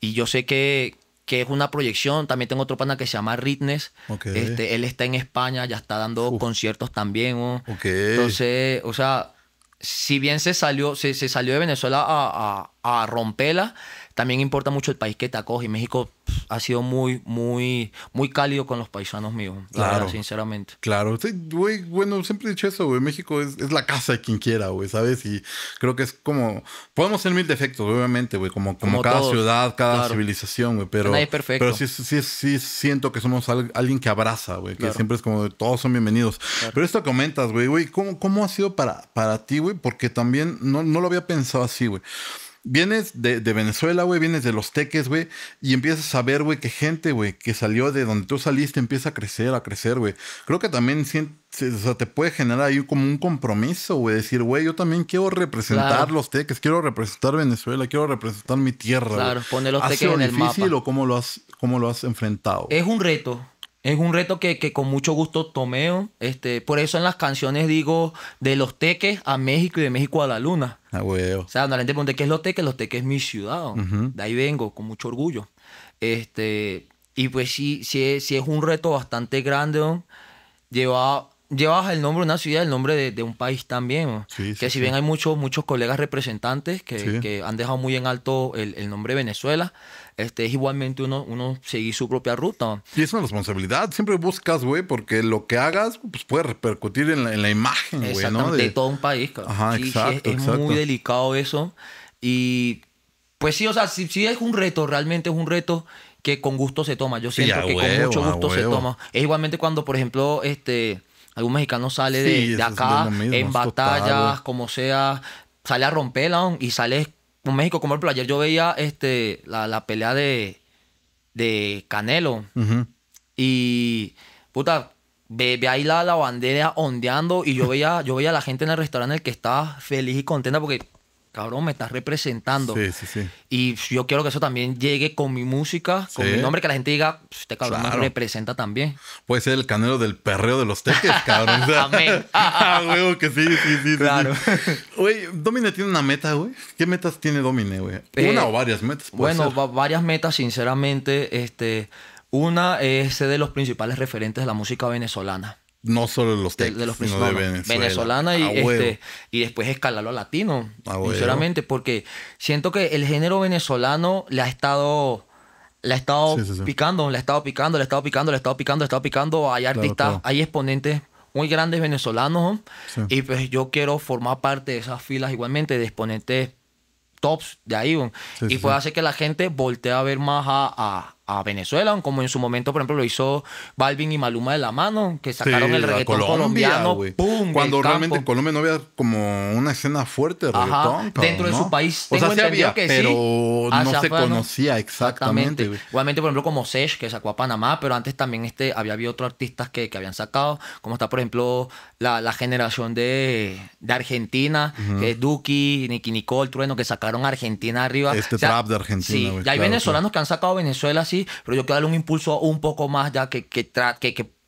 y yo sé que, es una proyección. También tengo otro pana que se llama Ritness. Este, él está en España, ya está dando conciertos también. ¿no? Okay. Entonces, o sea, si bien se salió, se, salió de Venezuela a, a, a romperla, también importa mucho el país que te acoge. Y México ha sido muy, muy, muy cálido con los paisanos míos, claro. sinceramente. Claro, güey, bueno, siempre he dicho eso, güey. México es, es, la casa de quien quiera, güey, ¿sabes? Y creo que es como. Podemos tener mil defectos, obviamente, güey, como, como, cada ciudad, cada civilización, güey, pero. Nadie es perfecto. Pero sí, sí, sí siento que somos alguien que abraza, güey, que siempre es como todos son bienvenidos. Pero esto comentas, güey, güey, ¿cómo, ¿cómo ha sido para, para ti, güey? Porque también no, no lo había pensado así, güey vienes de, Venezuela, güey, vienes de los teques, güey, y empiezas a ver, güey, que gente, güey, que salió de donde tú saliste empieza a crecer, a crecer, güey. Creo que también te puede generar ahí como un compromiso, güey. Decir, güey, yo también quiero representar los teques, quiero representar Venezuela, quiero representar mi tierra. Claro, poner los teques en el mapa. difícil o lo, has, cómo lo has enfrentado? Es un reto. Es un reto que, que, con mucho gusto tomeo. Este, por eso en las canciones digo de los teques a México y de México a la luna. Ah, o sea, cuando la gente qué es los teques, los teques es mi ciudad. De ahí vengo, con mucho orgullo. Este, y pues sí, sí, es un reto bastante grande. Lleva llevas el nombre de una ciudad, el nombre de, de un país también. que si bien hay muchos, muchos colegas representantes que, que, han dejado muy en alto el, el nombre de Venezuela, este, es igualmente uno, uno seguir su propia ruta. Y es una responsabilidad, siempre buscas, güey, porque lo que hagas pues, puede repercutir en la, imagen, güey, ¿no? De... todo un país, Ajá, exacto, es, exacto. es, muy delicado eso. Y pues sí, o sea, sí, sí es un reto, realmente es un reto que con gusto se toma. Yo siento que con mucho gusto se toma. Es igualmente cuando, por ejemplo, este algún mexicano sale de, de acá en batallas, como sea, sale a romperla y sale un México como el playa Yo veía este, la, pelea de, Canelo. Y, puta, ve, ahí la, la, bandera ondeando. Y yo veía, yo veía a la gente en el restaurante que estaba feliz y contenta porque cabrón, me estás representando. Sí, sí, sí. Y yo quiero que eso también llegue con mi música, con mi nombre, que la gente diga, este cabrón me representa también. Puede ser el canelo del perreo de los teques, cabrón. Amén. ah, huevo, que sí, sí, sí. Claro. Güey, Domine tiene una meta, güey. ¿Qué metas tiene Domine, güey? Eh, ¿Una o varias metas? Bueno, varias metas, sinceramente. Este, una es ser de los principales referentes de la música venezolana no solo los de, los sino venezolana y, este, y después escalarlo a latino, sinceramente, porque siento que el género venezolano le ha estado le ha estado picando, le ha estado picando, le ha estado picando, le ha estado picando, le ha estado picando. Hay artistas, hay exponentes muy grandes venezolanos y pues yo quiero formar parte de esas filas igualmente de exponentes tops de ahí y puede hacer que la gente voltee a ver más a a Venezuela, como en su momento, por ejemplo, lo hizo Balvin y Maluma de la mano, que sacaron el reggaetón colombiano, Cuando realmente en Colombia no había como una escena fuerte de reggaetón. Dentro de su país, entendido pero no se conocía exactamente. Igualmente, por ejemplo, como Sesh, que sacó a Panamá, pero antes también este, había otros artistas que, habían sacado, como está, por ejemplo, la, generación de, Argentina, que es Duki, Nicky Nicole, Trueno, que sacaron Argentina arriba. Este trap de Argentina. Sí, y hay venezolanos que han sacado Venezuela así pero yo quiero darle un impulso un poco más ya que, que,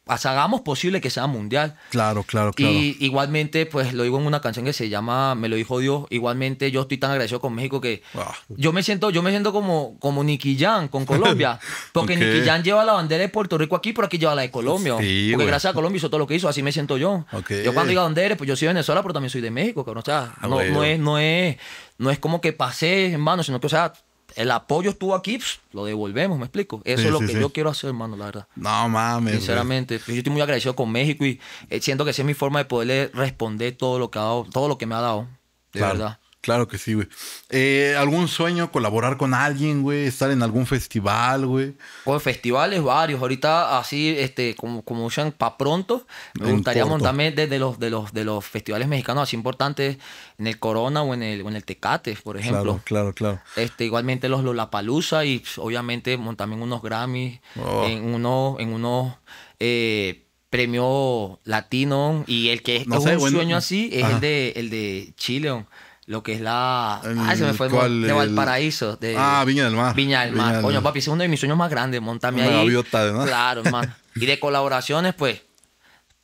hagamos posible que sea mundial. Claro, claro, claro. Y igualmente, pues lo digo en una canción que se llama Me lo dijo Dios. Igualmente, yo estoy tan agradecido con México que ah. yo me siento, yo me siento como, como Nicky con Colombia. Porque okay. Jan lleva la bandera de Puerto Rico aquí, pero aquí lleva la de Colombia. porque gracias a Colombia hizo todo lo que hizo, así me siento yo. Yo cuando digo donde eres, pues yo soy de Venezuela, pero también soy de México, ah, no, es, no es, no es como que pasé en sino que, o sea, el apoyo estuvo aquí, lo devolvemos, me explico. Eso es lo que yo quiero hacer, hermano, la verdad. No mames. Sinceramente, yo estoy muy agradecido con México y eh, siento que esa es mi forma de poderle responder todo lo que ha dado, todo lo que me ha dado. De verdad. Claro que sí, güey. Eh, ¿Algún sueño? ¿Colaborar con alguien, güey? ¿Estar en algún festival, güey? Pues festivales varios. Ahorita así, este, como, como para pronto, me gustaría montarme desde los, de los, de los festivales mexicanos así importantes en el Corona o en el, en el Tecate, por ejemplo. Claro, claro, claro. Este, igualmente los Lollapalooza y pues, obviamente montarme en unos Grammys, oh. en unos, en eh, unos premios latinos. Y el que es un sueño así es el de, el de Chile lo que es la. ah, se me fue de Valparaíso. De, ah, Viña del Mar. Viña del Mar. Coño, papi, ese es uno de mis sueños más grandes, montarme ahí. ¿no? Claro, hermano. y de colaboraciones, pues,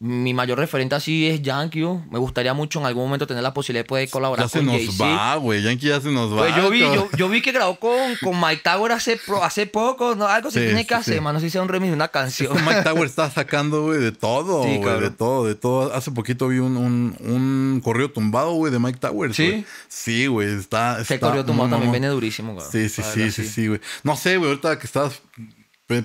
mi mayor referente así es Yankee. Oh. Me gustaría mucho en algún momento tener la posibilidad pues, de poder colaborar con él. Ya se nos va, güey. Yankee ya se nos va. Pues yo, vi, yo, vi que grabó con, con Mike Tower hace, hace poco. Algo se tiene que hacer, hacer, No sé Si sea un remix de una canción. Este Mike Tower está sacando, güey, de todo. güey, de todo, de todo. Hace poquito vi un, un, un correo tumbado, güey, de Mike Tower. ¿Sí? Sí, güey. Está, Ese correo tumbado también viene durísimo, güey. Sí, sí, sí, sí, sí, güey. No sé, güey. Ahorita que estás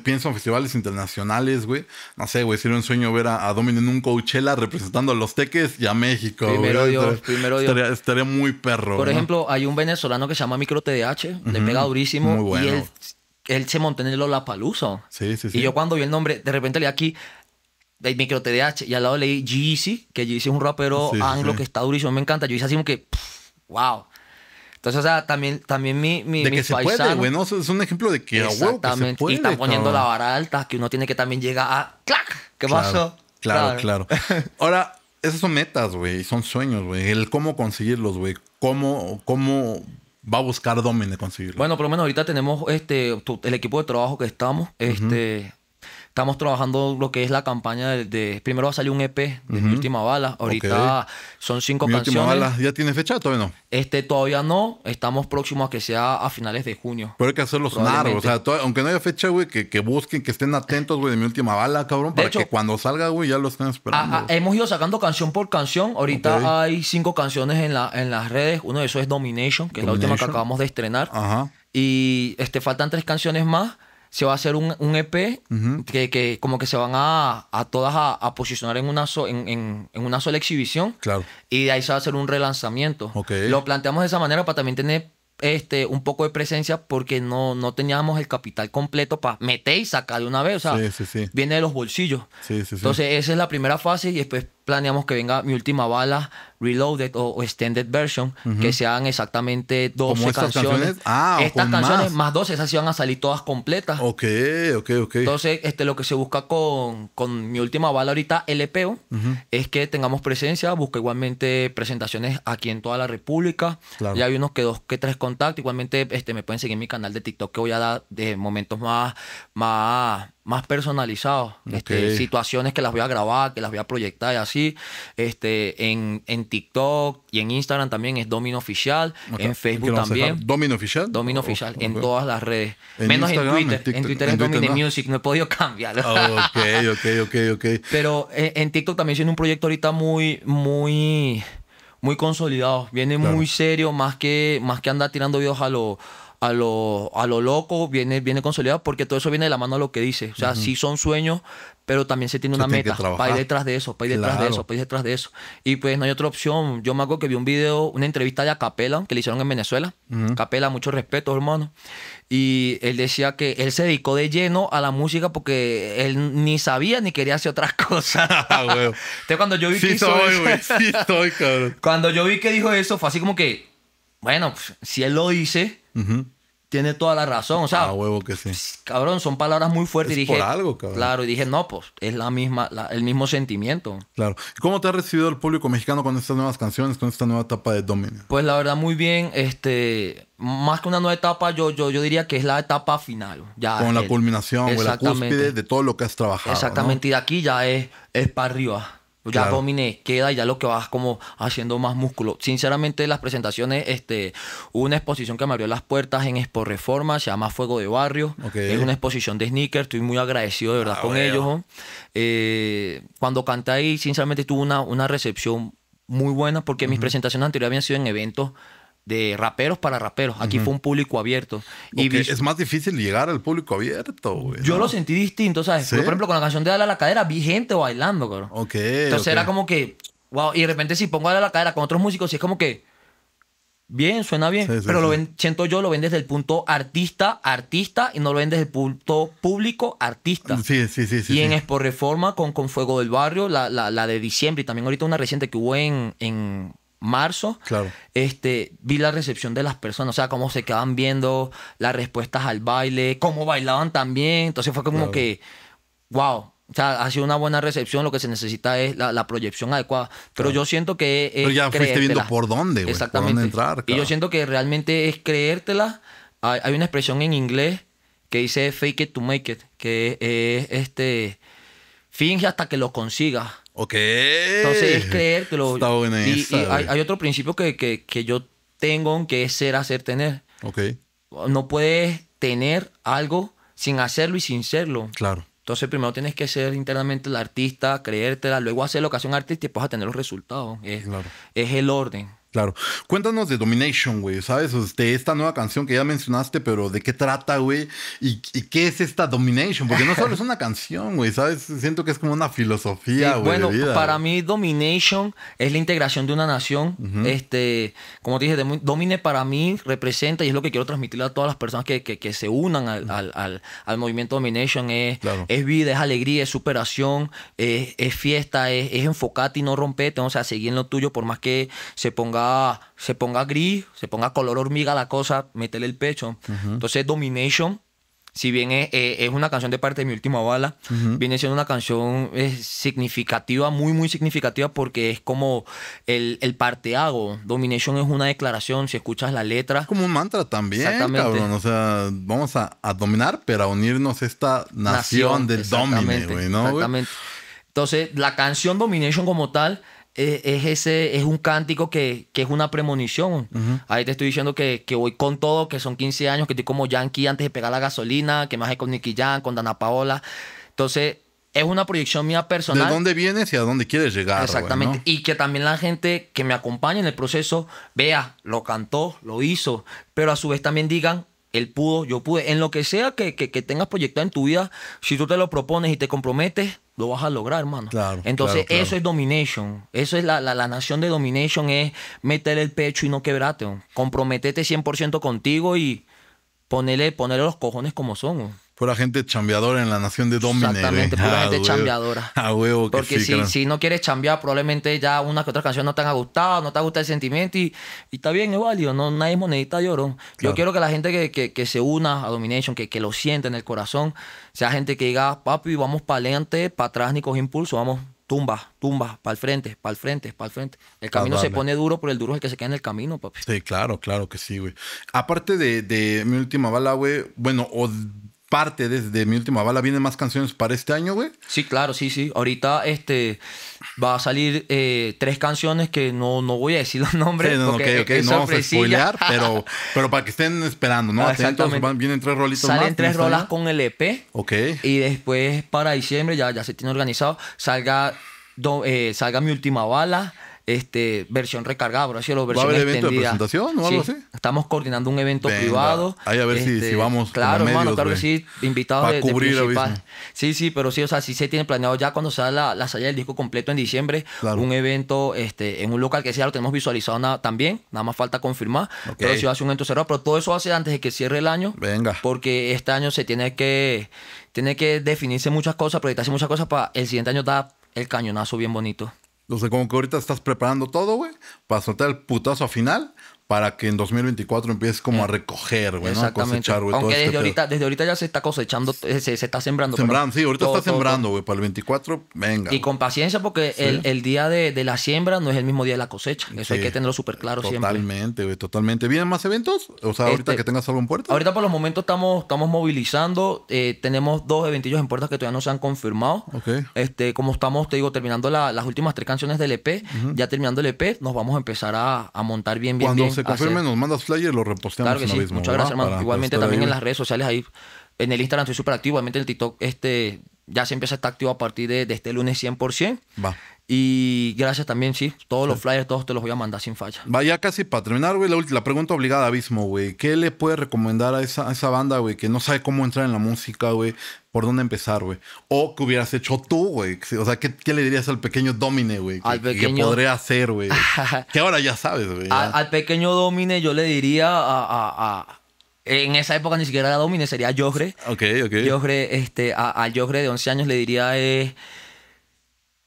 pienso en festivales internacionales, güey. No sé, güey, si un sueño ver a, a en un Coachella representando a los teques y a México, primero Dios, estaría, primero estaría, muy perro. Por ejemplo, hay un venezolano que se llama Micro TDH, le pega durísimo. Y él, él se montó en el Olapalooza. Sí, sí, sí. Y yo cuando vi el nombre, de repente leí aquí el Micro TDH y al lado leí Jeezy, que Jeezy es un rapero anglo que está durísimo. Me encanta. Yo hice así como que, wow. Entonces, o sea, también, también mi, mi de que puede, güey, ¿no? Es un ejemplo de que, exactamente, se puede, y están poniendo la vara alta, que uno tiene que también llegar a ¡clac! ¿Qué pasó? Claro, claro. Ahora, esas son metas, güey, son sueños, güey. El cómo conseguirlos, güey. Cómo, va a buscar Domen de conseguirlos. Bueno, por lo menos ahorita tenemos este el equipo de trabajo que estamos. Este. Estamos trabajando lo que es la campaña de... primero va a salir un EP de Mi Última Bala. Ahorita son cinco canciones. ¿ya tiene fecha todavía no? Este, todavía no. Estamos próximos a que sea a finales de junio. Pero hay que hacerlo sonar, o sea, aunque no haya fecha, güey, que, que, busquen, que estén atentos, güey, de Mi Última Bala, cabrón, para que cuando salga, güey, ya lo estén esperando. hemos ido sacando canción por canción. Ahorita hay cinco canciones en, la, en las redes. Uno de esos es Domination, que es la última que acabamos de estrenar. Ajá. Y este, faltan tres canciones más se va a hacer un, EP que, como que se van a, todas a, posicionar en una, en, una sola exhibición. Claro. Y de ahí se va a hacer un relanzamiento. Okay. Lo planteamos de esa manera para también tener este, un poco de presencia porque no, no teníamos el capital completo para meter y sacar de una vez. O sea, sí, sí, sí. viene de los bolsillos. Sí, sí, sí. Entonces, esa es la primera fase y después planeamos que venga mi última bala reloaded o, extended version que sean exactamente 12 canciones. estas canciones ah, más. 12 esas sí van a salir todas completas ok ok ok entonces este lo que se busca con, mi última bala ahorita LPO e es que tengamos presencia busca igualmente presentaciones aquí en toda la república ya hay unos que dos que tres contactos igualmente este me pueden seguir en mi canal de TikTok que voy a dar de momentos más más más personalizados, este, situaciones que las voy a grabar, que las voy a proyectar y así. Este, en, en TikTok y en Instagram también es Domino Oficial, en Facebook también. ¿Domino Oficial? Domino Oficial, en todas las redes. Menos en Twitter. En, Twitter es Domino Music, no he podido cambiarlo. Ah, ok, ok, ok, Pero eh, en, TikTok también tiene un proyecto ahorita muy, muy muy consolidado, viene muy serio, más que, más que andar tirando videos a los a lo, a lo loco, viene, viene consolidado, porque todo eso viene de la mano a lo que dice. O sea, sí son sueños, pero también se tiene una meta para ir detrás de eso, para ir detrás de eso, para ir detrás de eso. Y pues no hay otra opción. Yo me acuerdo que vi un video, una entrevista de Acapela que le hicieron en Venezuela. Capela mucho respeto, hermano. Y él decía que él se dedicó de lleno a la música porque él ni sabía ni quería hacer otras cosas. Ah, Entonces cuando yo vi que hizo soy, sí estoy, cabrón. Cuando yo vi que dijo eso, fue así como que, bueno, pues, si él lo dice tiene toda la razón. O sea, ah, huevo que sí. Cabrón, son palabras muy fuertes. dije, algo, Claro, y dije, no, pues es la misma, el mismo sentimiento. Claro. cómo te ha recibido el público mexicano con estas nuevas canciones, con esta nueva etapa de Dominio? Pues la verdad, muy bien. Este, más que una nueva etapa, yo, yo, yo diría que es la etapa final. Ya con la culminación, la cúspide de todo lo que has trabajado. Exactamente. Y de aquí ya es, es para arriba. Ya claro. queda y ya lo que vas como haciendo más músculo. Sinceramente, las presentaciones, este, hubo una exposición que me abrió las puertas en Expo Reforma, se llama Fuego de Barrio. Es una exposición de sneakers, estoy muy agradecido de verdad ah, con ellos. Eh, cuando canté ahí, sinceramente tuve una, una recepción muy buena porque mis presentaciones anteriores habían sido en eventos de raperos para raperos. Aquí fue un público abierto. es más difícil llegar al público abierto, güey. Yo lo sentí distinto, ¿sabes? por ejemplo, con la canción de Dale a la cadera vi gente bailando, güey. Ok. Entonces era como que, wow. Y de repente si pongo Dale a la cadera con otros músicos, sí es como que, bien, suena bien. pero lo ven, siento yo, lo ven desde el punto artista, artista, y no lo ven desde el punto público, artista. Sí, sí, sí. y en Expo Reforma con, con Fuego del Barrio, la, de diciembre, y también ahorita una reciente que hubo en marzo, claro. este, vi la recepción de las personas, o sea, cómo se quedaban viendo, las respuestas al baile, cómo bailaban también. Entonces fue como que, wow, o sea, ha sido una buena recepción, lo que se necesita es la, proyección adecuada. Pero yo siento que es... Pero ya fuiste viendo por dónde, güey. Exactamente. entrar, Y yo siento que realmente es creértela. Hay, una expresión en inglés que dice fake it to make it, que es este... Finge hasta que lo consigas. Ok. Entonces es creer Está y, hay, otro principio que, que, yo tengo, que es ser, hacer, tener. Ok. No puedes tener algo sin hacerlo y sin serlo. Claro. Entonces primero tienes que ser internamente el artista, creértela, luego hacer lo hace un artista y después a tener los resultados. claro. es el orden. Claro. Cuéntanos de Domination, güey, ¿sabes? De esta nueva canción que ya mencionaste, pero ¿de qué trata, güey? ¿Y, qué es esta Domination? Porque no solo es una canción, güey, ¿sabes? Siento que es como una filosofía, güey. bueno, para mí Domination es la integración de una nación. Este, como te dije, Domine para mí representa, y es lo que quiero transmitirle a todas las personas que, se unan al, movimiento Domination, es, vida, es alegría, es superación, es, fiesta, es, es enfocarte y no romperte, o sea, seguir en lo tuyo por más que se ponga se ponga gris, se ponga color hormiga la cosa, métele el pecho. Entonces, Domination, si bien es, una canción de parte de mi última bala, viene siendo una canción eh, significativa, muy, muy significativa, porque es como el, el hago Domination es una declaración, si escuchas la letra. Es como un mantra también, cabrón. O sea, vamos a, dominar, pero a unirnos esta nación, del domine, ¿no? Exactamente. Entonces, la canción Domination como tal e, es, ese, es un cántico que, es una premonición. Ahí te estoy diciendo que, que, voy con todo, que son 15 años, que estoy como Yankee antes de pegar la gasolina, que me bajé con Nicky Jan, con Dana Paola. Entonces, es una proyección mía personal. De dónde vienes y a dónde quieres llegar. Exactamente. Y que también la gente que me acompaña en el proceso vea, lo cantó, lo hizo, pero a su vez también digan, él pudo, yo pude. En lo que sea que, que, que tengas proyectado en tu vida, si tú te lo propones y te comprometes, lo vas a lograr, hermano. Claro, Entonces, eso es domination. Eso es la, la, nación de domination, es meter el pecho y no quebrarte. Comprometete 100% contigo y ponerle, ponerle los cojones como son pura gente chambeadora en la nación de Domination. Exactamente, pura ah, gente chambeadora. Ah, oh, Porque si, no quieres chambear, probablemente ya una que otra canción no te han gustado, no te ha gustado el sentimiento y, y está bien, es válido, no, nadie es monedita de Yo quiero que la gente que, se una a Domination, que, que, lo sienta en el corazón, sea gente que diga, papi, vamos para adelante, para atrás, ni coge impulso, vamos. Tumba, tumba, para el frente, para el frente, para el frente. El camino se pone duro, pero el duro es el que se queda en el camino, papi. Sí, claro, claro que sí, güey. Aparte de, de mi última bala, güey, bueno, o parte desde mi última bala. ¿Vienen más canciones para este año, güey? Sí, claro, sí, sí. Ahorita este va a salir eh, tres canciones que no, voy a decir los nombres. no, porque no vamos a spoilear, pero, pero para que estén esperando, ¿no? Ah, exactamente. vienen tres rolitos Salen tres rolas con el EP. Ok. Y después para diciembre, ya, ya se tiene organizado, salga, eh, salga mi última bala este, versión recargada, por así decirlo versión ¿Va a haber extendida. evento de presentación o algo así? Estamos coordinando un evento privado. Ahí a ver si, este, vamos. Claro, hermano, claro que sí, invitados de, cubrir Sí, sí, pero sí, o sea, sí se tiene planeado ya cuando sea la, la salida del disco completo en diciembre, un evento este, en un local que sea ya lo tenemos visualizado también, nada más falta confirmar, pero sí va a ser un evento cerrado, pero todo eso hace antes de que cierre el año. Venga. Porque este año se tiene que tiene que definirse muchas cosas, proyectarse muchas cosas para el siguiente año dar el cañonazo bien bonito. ...entonces como que ahorita estás preparando todo, güey, para soltar el putazo final, para que en 2024 empieces como a eh, recoger, güey, ¿no? A cosechar, güey. Aunque este desde, ahorita, desde ahorita ya se está cosechando, eh, se, está sembrando. Sembrando, sí, ahorita está sembrando, güey, para el 24, venga. Y con paciencia porque el, día de, la siembra no es el mismo día de la cosecha. Eso hay que tenerlo súper claro siempre. Totalmente, güey, totalmente. ¿Vienen más eventos? O sea, ahorita este, que tengas algo en puerta. Ahorita por los momentos estamos, estamos movilizando. Eh, tenemos dos eventillos en puertas que todavía no se han confirmado. Ok. Este, como estamos, te digo, terminando las últimas tres canciones del EP, ya terminando el EP, nos vamos a empezar a, montar bien, bien, bien se nos mandas flyer, lo reposteamos. Muchas gracias, hermano. Igualmente también en las redes sociales ahí, en el Instagram estoy súper activo, Igualmente el TikTok este, ya se empieza a estar activo a partir de, de este lunes 100%. Va. Y gracias también, sí. Todos los flyers, todos te los voy a mandar sin falla. Vaya casi para terminar, güey. La, la, pregunta obligada, Abismo, güey. ¿Qué le puedes recomendar a esa, banda, güey, que no sabe cómo entrar en la música, güey? ¿Por dónde empezar, güey? O que hubieras hecho tú, güey. O sea, ¿qué, ¿qué, le dirías al pequeño Domine, güey? Que, podría hacer, güey. que ahora ya sabes, güey. Al, pequeño Domine yo le diría a, En esa época ni siquiera era Domine, sería Yogre Ok, ok. Yogre este, al Yogre de 11 años le diría... Eh,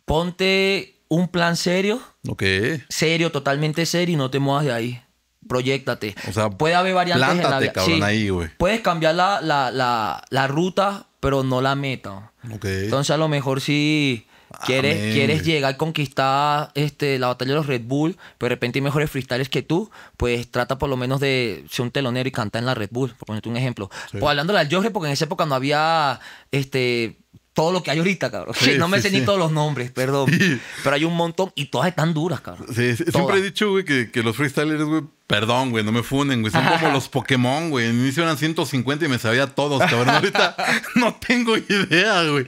Ponte un plan serio. Ok. Serio, totalmente serio y no te muevas de ahí. Proyectate. O sea, puede haber variantes en la vida. Cabrón, ahí, güey. Puedes cambiar la, ruta, pero no la meta. Ok. Entonces, a lo mejor si ah, Quieres, quieres llegar y conquistar este, la batalla de los Red Bull, pero de repente hay mejores freestyles que tú, pues trata por lo menos de ser un telonero y cantar en la Red Bull, por ponerte un ejemplo. O Pues hablando del Jorge, porque en esa época no había este, todo lo que hay ahorita, cabrón. no me sé ni todos los nombres, perdón. Pero hay un montón y todas están duras, cabrón. Siempre he dicho, güey, que, los freestylers, güey, perdón, güey, no me funen, güey. Son como los Pokémon, güey. En inicio eran 150 y me sabía todos, cabrón. Ahorita no tengo idea, güey.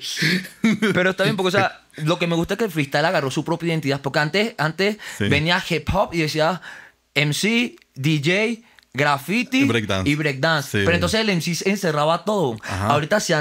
Pero está bien, porque, o sea, lo que me gusta es que el freestyle agarró su propia identidad. Porque antes, antes venía hip hop y decía MC, DJ, graffiti y breakdance. Pero entonces el encerraba todo. Ahorita se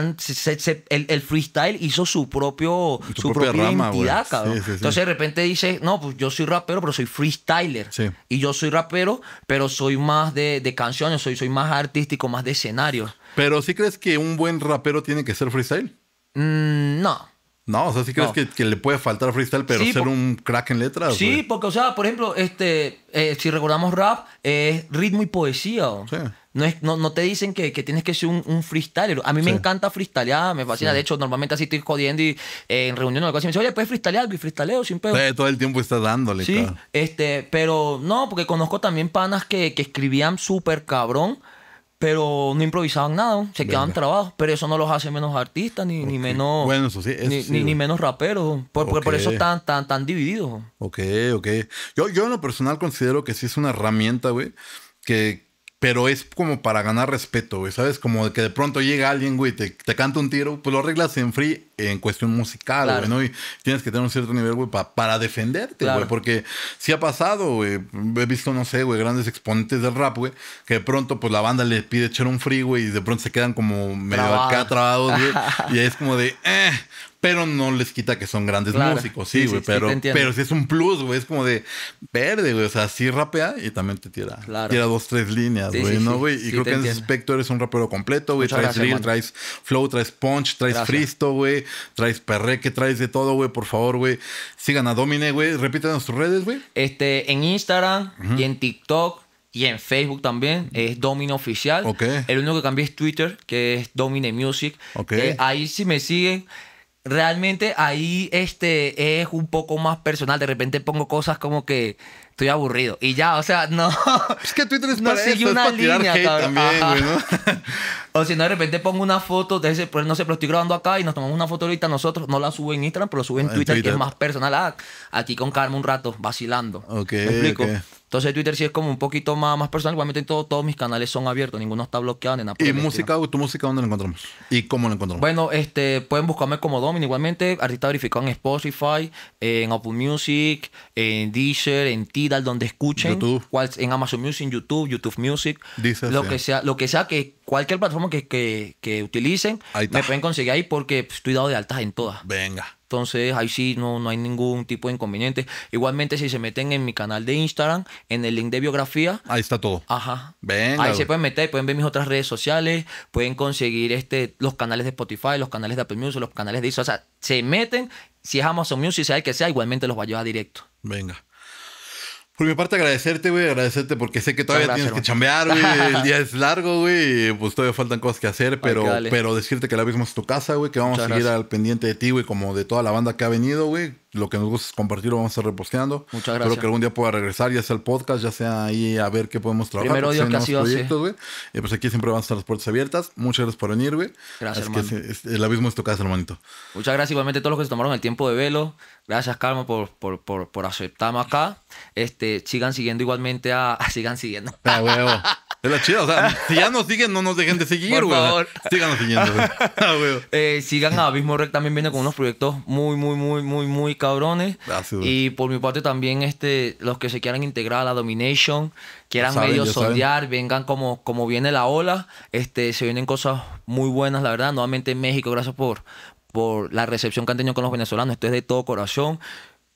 el, freestyle hizo su propio su, propia, pues. entonces de repente dice no, pues yo soy rapero, pero soy freestyler. Y yo soy rapero, pero soy más de, canciones, soy, soy más artístico, más de escenario. Pero si crees que un buen rapero tiene que ser freestyle? Mm, no. No, o sea, si crees que, le puede faltar freestyle, pero ser un crack en letras. Sí, porque, o sea, por ejemplo, este, eh, si recordamos rap, es ritmo y poesía. No, es, no, te dicen que, que, tienes que ser un, un A mí me encanta freestylear, me fascina. De hecho, normalmente así estoy jodiendo y eh, en reuniones o algo así me dicen, oye, puedes freestylear y sin pedo. todo el tiempo estás dándole. Sí, este, pero no, porque conozco también panas que, que escribían súper cabrón, pero no improvisaban nada, se quedaban trabajos pero eso no los hace menos artistas ni, ni menos bueno, ni, menos raperos, por, por, eso están tan, tan divididos. Ok, ok. Yo, yo en lo personal considero que sí es una herramienta, güey, que, pero es como para ganar respeto, güey, ¿sabes? Como de que de pronto llega alguien, güey, te, te canta un tiro, pues lo arreglas en free en cuestión musical, güey, ¿no? Y tienes que tener un cierto nivel, güey, para defenderte, güey, porque sí ha pasado, güey, he visto, no sé, güey, grandes exponentes del rap, güey, que de pronto, pues la banda le pide echar un free, güey, y de pronto se quedan como medio acá güey, y es como de, eh, pero no les quita que son grandes músicos, sí, güey. pero, sí pero si es un plus, güey. Es como de verde, güey. O sea, sí rapea y también te tira. Claro. Tira dos, tres líneas, güey, ¿no, güey? Y creo que en ese aspecto eres un rapero completo, güey. Traes gracias, traes flow, traes punch, traes fristo, güey. Traes perreque, traes de todo, güey. Por favor, güey. Sigan a Domine, güey. Repítanos tus redes, güey. Este, en Instagram y en TikTok y en Facebook también es Domine Oficial. El único que cambié es Twitter, que es Domine Music. Eh, ahí sí me siguen, realmente ahí este es un poco más personal. De repente pongo cosas como que estoy aburrido. Y ya, o sea, no. Es que Twitter es no para sigue una línea, también, o si no, de repente pongo una foto de ese, pues, no sé, pero estoy grabando acá y nos tomamos una foto ahorita nosotros. No la subo en Instagram, pero subo en, Twitter, que es más personal. Ah, aquí con calma un rato, vacilando. Ok. Entonces Twitter sí es como un poquito más, más personal. Igualmente todos mis canales son abiertos, ninguno está bloqueado en nada. ¿Y música, tu música dónde la encontramos? ¿Y cómo la encontramos? Bueno, este, pueden buscarme como Domin. Igualmente, artista verificado en Spotify, en Apple Music, en Deezer, en Tidal, donde escuchen. YouTube. en Amazon Music, en YouTube, YouTube Music. lo que sea, lo que sea que cualquier plataforma que, que utilicen, me pueden conseguir ahí porque estoy dado de altas en todas. Venga. Entonces ahí sí no, no hay ningún tipo de inconveniente. Igualmente si se meten en mi canal de Instagram, en el link de biografía. Ahí está todo. Ajá. Venga, ahí se pueden meter, pueden ver mis otras redes sociales, pueden conseguir este, los canales de Spotify, los canales de Apple Music, los canales de ISO. O sea, se meten, si es Amazon Music, sea el que sea, igualmente los va a llevar directo. Venga. Por mi parte, agradecerte, güey, agradecerte porque sé que todavía tienes que chambear, güey. El día es largo, güey, pues todavía faltan cosas que hacer, pero, pero decirte que la vimos en tu casa, güey, que vamos a seguir al pendiente de ti, güey, como de toda la banda que ha venido, güey lo que nos gusta es compartir, lo vamos a estar reposteando. Muchas gracias. Espero que algún día pueda regresar, ya sea el podcast, ya sea ahí a ver qué podemos trabajar. Primero Dios que pues aquí siempre van a estar las puertas abiertas. Muchas gracias por venir, güey. Gracias, hermano. Que el abismo es tu casa, hermanito. Muchas gracias igualmente a todos los que se tomaron el tiempo de velo. Gracias, Calma, por, por, por, aceptarme acá. Este, sigan siguiendo igualmente a... sigan siguiendo. huevo la chida, o sea, si ya nos siguen, no nos dejen de seguir, Por favor. siguiendo, ah, eh, sigan a Abismo Rec también viene con unos proyectos muy, muy, muy, muy, muy cabrones. y por mi parte también este, los que se quieran integrar a la Domination, quieran medio soldear vengan como, como viene la ola, este, se vienen cosas muy buenas, la verdad. Nuevamente en México, gracias por, por la recepción que han tenido con los venezolanos. Esto es de todo corazón.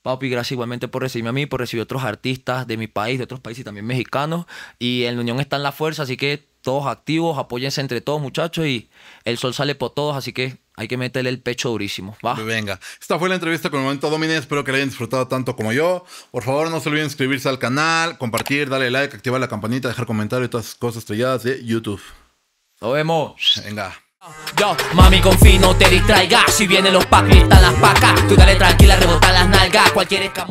Papi, gracias igualmente por recibirme a mí, por recibir a otros artistas de mi país, de otros países y también mexicanos. Y en la unión está en la fuerza, así que todos activos, apóyense entre todos, muchachos, y el sol sale por todos, así que hay que meterle el pecho durísimo. Va. Pues venga. Esta fue la entrevista con el Momento Domine. Espero que la hayan disfrutado tanto como yo. Por favor, no se olviden suscribirse al canal, compartir, darle like, activar la campanita, dejar comentarios y todas esas cosas estrelladas de YouTube. Nos vemos. Venga. Yo, mami, confí, no te distraigas. Si vienen los están las pacas. Tú dale tranquila, rebota las nalgas. Cualquier escamo.